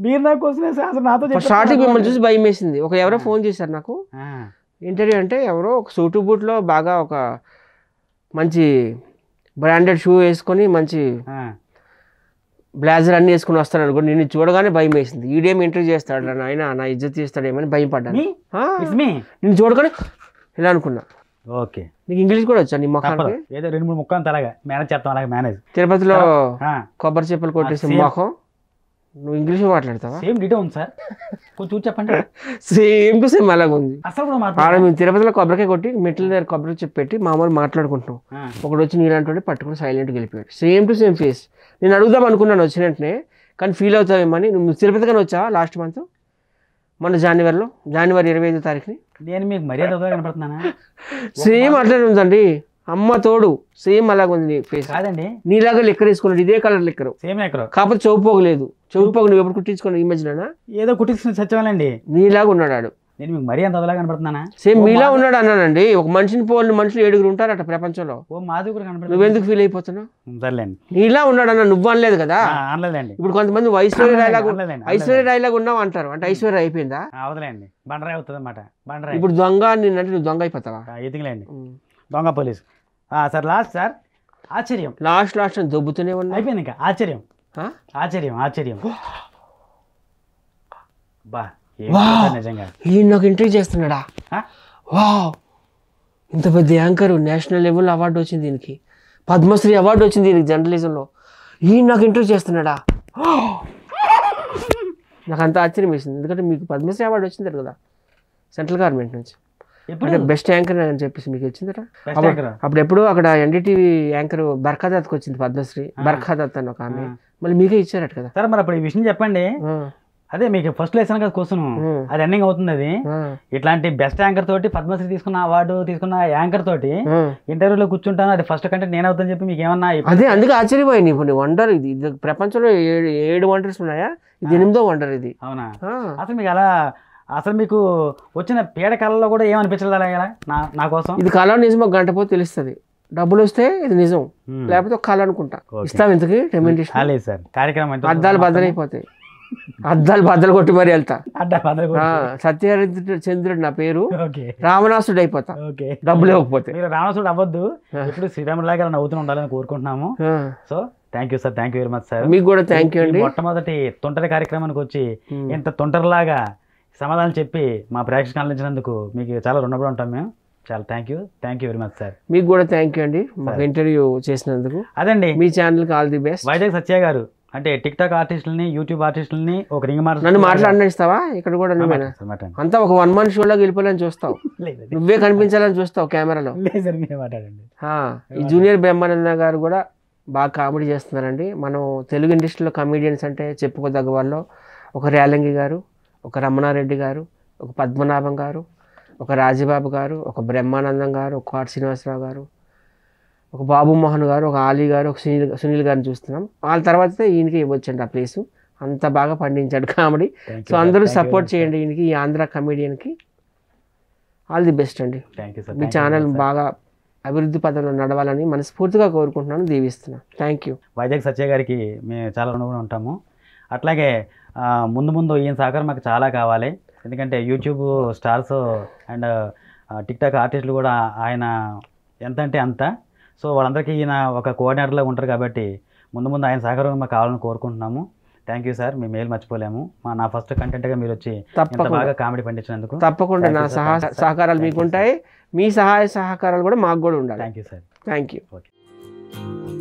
మీరు నాకు క్వశ్చన్ నాతో షార్ట్ మిమ్మల్ని చూసి భయం వేసింది ఒక ఎవరో ఫోన్ చేశారు నాకు ఇంటర్వ్యూ అంటే ఎవరో ఒక సూటు బూట్లో బాగా ఒక మంచి బ్రాండెడ్ షూ వేసుకొని మంచి బ్లేజర్ అన్ని వేసుకుని వస్తాను కూడా నేను చూడగానే భయం వేసింది ఈడేం ఇంటర్వ్యూ చేస్తాడు నాయన నా ఇజ్జత్ చేస్తాడేమని భయం పడ్డాను నేను చూడగానే ఇలా అనుకున్నా ఓకే నీకు ఇంగ్లీష్ కూడా వచ్చా నీ మొక్కలు ఏదో రెండు మూడు ముఖం తలగా మేనేజ్ చేస్తాం అలాగే మేనేజ్ తిరుపతిలో కొబ్బరి చెప్పులు కొట్టేసి మొఖం నువ్వు ఇంగ్లీష్ మాట్లాడతావా సేమ్ డిటో ఉంది సార్ కొంచెం చెప్పండి సేమ్ టు సేమ్ అలాగే ఉంది అసలు ఆడ మేము తిరుపతిలో కొబ్బరికాయ కొట్టి మెట్ల దగ్గర కొబ్బరి చెప్పి పెట్టి మామూలు మాట్లాడుకుంటున్నాం ఒకడు వచ్చి నీలాంటి పట్టుకుని సైలెంట్గా వెళ్ళిపోయాడు సేమ్ టు సేమ్ ఫేస్ నేను అడుగుదాం అనుకున్నాను వచ్చిన వెంటనే కానీ ఫీల్ అవుతావేమని నువ్వు తిరుపతిగానే వచ్చావా లాస్ట్ మంత్ మన జనవరిలో జనవరి ఇరవై ఐదు తారీఖుని నేను మీకు మర్యాద కనపడుతున్నానా సేమ్ అట్లనే ఉందండి అమ్మ తోడు సేమ్ అలాగ ఉంది ఫేస్ కాదండి నీలాగా లెక్కర్ వేసుకున్నాడు ఇదే కలర్ లెక్కర్ సేమ్ ఎక్కడ కాకపోతే చౌపోగలేదు చౌపోగ నువ్వు ఎప్పుడు కుట్టించుకున్నావు ఇమేజ్ ఏదో కుట్టించుకుని సత్యమేనండి నీలాగా ఉన్నాడు నేను మీకు మరీ అంత అదలా కనబడుతున్నానా సేమ్ మీలా ఉన్నాడు అన్నానండి ఒక మనిషిని పోలిన మనుషులు ఏడుగురు ఉంటారు అట ప్రపంచంలో ఓ మాధుగురు కనబడుతుంది నువ్వెందుకు ఫీల్ అయిపోతున్నావు సర్లేండి నీలా ఉన్నాడు అన్న నువ్వు అనలేదు కదా అనలేదండి ఇప్పుడు కొంతమంది ఐశ్వర్య రాయ్ లాగా ఐశ్వర్య రాయ్ లాగా ఉన్నావు అంటారు అంటే ఐశ్వర్య అయిపోయిందా అవదలేండి బండరాయి అవుతుంది అనమాట బండరాయి ఇప్పుడు దొంగ అంటే నువ్వు దొంగ అయిపోతావా ఎదిగిలేండి దొంగ పోలీస్ సార్ లాస్ట్ సార్ ఆశ్చర్యం లాస్ట్ లాస్ట్ దొబ్బుతూనే ఉన్నా అయిపోయింది ఇంకా ఆశ్చర్యం ఆశ్చర్యం ఆశ్చర్యం బా ఈయన నాకు ఇంటర్వ్యూ చేస్తున్నాడా వా ఇంత పెద్ద యాంకర్ నేషనల్ లెవెల్ అవార్డు వచ్చింది దీనికి పద్మశ్రీ అవార్డు వచ్చింది దీనికి జర్నలిజంలో ఈయన నాకు ఇంటర్వ్యూ చేస్తున్నాడా నాకు అంత ఆశ్చర్యం వేసింది ఎందుకంటే మీకు పద్మశ్రీ అవార్డు వచ్చింది కదా సెంట్రల్ గవర్నమెంట్ నుంచి అంటే బెస్ట్ యాంకర్ అని చెప్పేసి మీకు వచ్చింది అప్పుడు ఎప్పుడు అక్కడ ఎన్డీటీవీ యాంకర్ బర్ఖాదత్కి వచ్చింది పద్మశ్రీ బర్ఖాదత్ అని ఒక ఆమె మళ్ళీ మీకే ఇచ్చారట కదా సార్ మరి అప్పుడు ఈ విషయం చెప్పండి అదే మీకు ఫస్ట్ లెసన్ కదా క్వశ్చన్ అది ఎండింగ్ అవుతుంది అది ఇట్లాంటి బెస్ట్ యాంకర్ తోటి పద్మశ్రీ తీసుకున్న అవార్డు తీసుకున్న యాంకర్ తోటి ఇంటర్వ్యూలో కూర్చుంటాను అది ఫస్ట్ కంటే నేను అవుతుందని చెప్పి మీకు ఏమన్నా అదే అందుకే ఆశ్చర్యపోయింది ఇప్పుడు వండర్ ఇది ప్రపంచంలో ఏడు ఏడు వండర్స్ ఉన్నాయా ఇది ఎనిమిదో వండర్ ఇది అవునా అసలు మీకు అలా అసలు మీకు వచ్చిన పీడ కళలో కూడా ఏమనిపించలేదు అలా నా నా కోసం ఇది కళ నిజమో గంట పోతే తెలుస్తుంది డబ్బులు వస్తే ఇది నిజం లేకపోతే ఒక కళ అనుకుంటా ఇస్తాం ఎందుకు సార్ కార్యక్రమం అద్దాలు బద్దలైపోతాయి అద్దాలు బద్దలు కొట్టి మరి వెళ్తా సత్యహరిచంద్రుడు చంద్రుడు నా పేరు రామనాసుడు అయిపోతా డబ్బులు ఇవ్వకపోతే రామనాసుడు అవ్వద్దు ఇప్పుడు శ్రీరాములాగా నవ్వుతూ ఉండాలని కోరుకుంటున్నాము so thank you sir thank you very much sir మీకు కూడా థ్యాంక్ యూ అండి మొట్టమొదటి తొంటరి కార్యక్రమానికి వచ్చి ఇంత తొంటరిలాగా సమాధానం చెప్పి మా ప్రేక్షకులు అందించినందుకు మీకు చాలా రుణపడి ఉంటాం మేము చాలా thank you thank you very much sir మీకు కూడా థ్యాంక్ యూ అండి మాకు ఇంటర్వ్యూ చేసినందుకు అదండి మీ ఛానల్కి all the best Vizag Satya garu అంటే టిక్ టాక్ ఆర్టిస్టులని యూట్యూబ్ ఆర్టిస్టులని ఒక రింగ్ మార్చి నన్ను మాట్లాడిస్తావా ఇక్కడ కూడా అంతా ఒక వన్ మంత్ షోలో గెలిపోవాలని చూస్తావు నువ్వే కనిపించాలని చూస్తావు కెమెరాలో ఈ జూనియర్ బ్రహ్మానంద గారు కూడా బాగా కామెడీ చేస్తున్నారండి మనం తెలుగు ఇండస్ట్రీలో కామెడియన్స్ అంటే చెప్పుకోదగ్గ వాళ్ళు ఒక రేలంగి గారు ఒక రమణారెడ్డి గారు ఒక పద్మనాభం గారు ఒక రాజబాబు గారు ఒక బ్రహ్మానందం గారు ఒక శ్రీనివాసరావు గారు ఒక బాబు మోహన్ గారు ఒక ఆలీ గారు ఒక సునీల్ సునీల్ గారిని చూస్తున్నాం వాళ్ళ తర్వాత ఈయనకి ఇవ్వచ్చండి ఆ ప్లేసు అంత బాగా పండించాడు కామెడీ సో అందరూ సపోర్ట్ చేయండి ఈయనకి ఈ ఆంధ్ర కమెడియన్కి ఆల్ ది బెస్ట్ అండి మీ ఛానల్ బాగా అభివృద్ధి పదంలో నడవాలని మనస్ఫూర్తిగా కోరుకుంటున్నాను దీవిస్తున్నాను థ్యాంక్ యూ వైజాగ్ సత్య గారికి మేము చాలా అనుగుణం ఉంటాము అట్లాగే ముందు ముందు ఈయన సహకారం మాకు చాలా కావాలి ఎందుకంటే యూట్యూబ్ స్టార్స్ అండ్ టిక్టాక్ ఆర్టిస్టులు కూడా ఆయన ఎంత అంటే అంత సో వాళ్ళందరికీ ఈయన ఒక కోఆర్డినేటర్లో ఉంటారు కాబట్టి ముందు ముందు ఆయన సహకారం మాకు కావాలని కోరుకుంటున్నాము థ్యాంక్ యూ సార్ మీ మేలు మర్చిపోలేము మా నా ఫస్ట్ కంటెంట్గా మీరు వచ్చి బాగా కామెడీ పండించినందుకు తప్పకుండా నా సహా సహకారాలు మీకు ఉంటాయి మీ సహాయ సహకారాలు కూడా మాకు కూడా ఉండాలి thank you sir thank you okay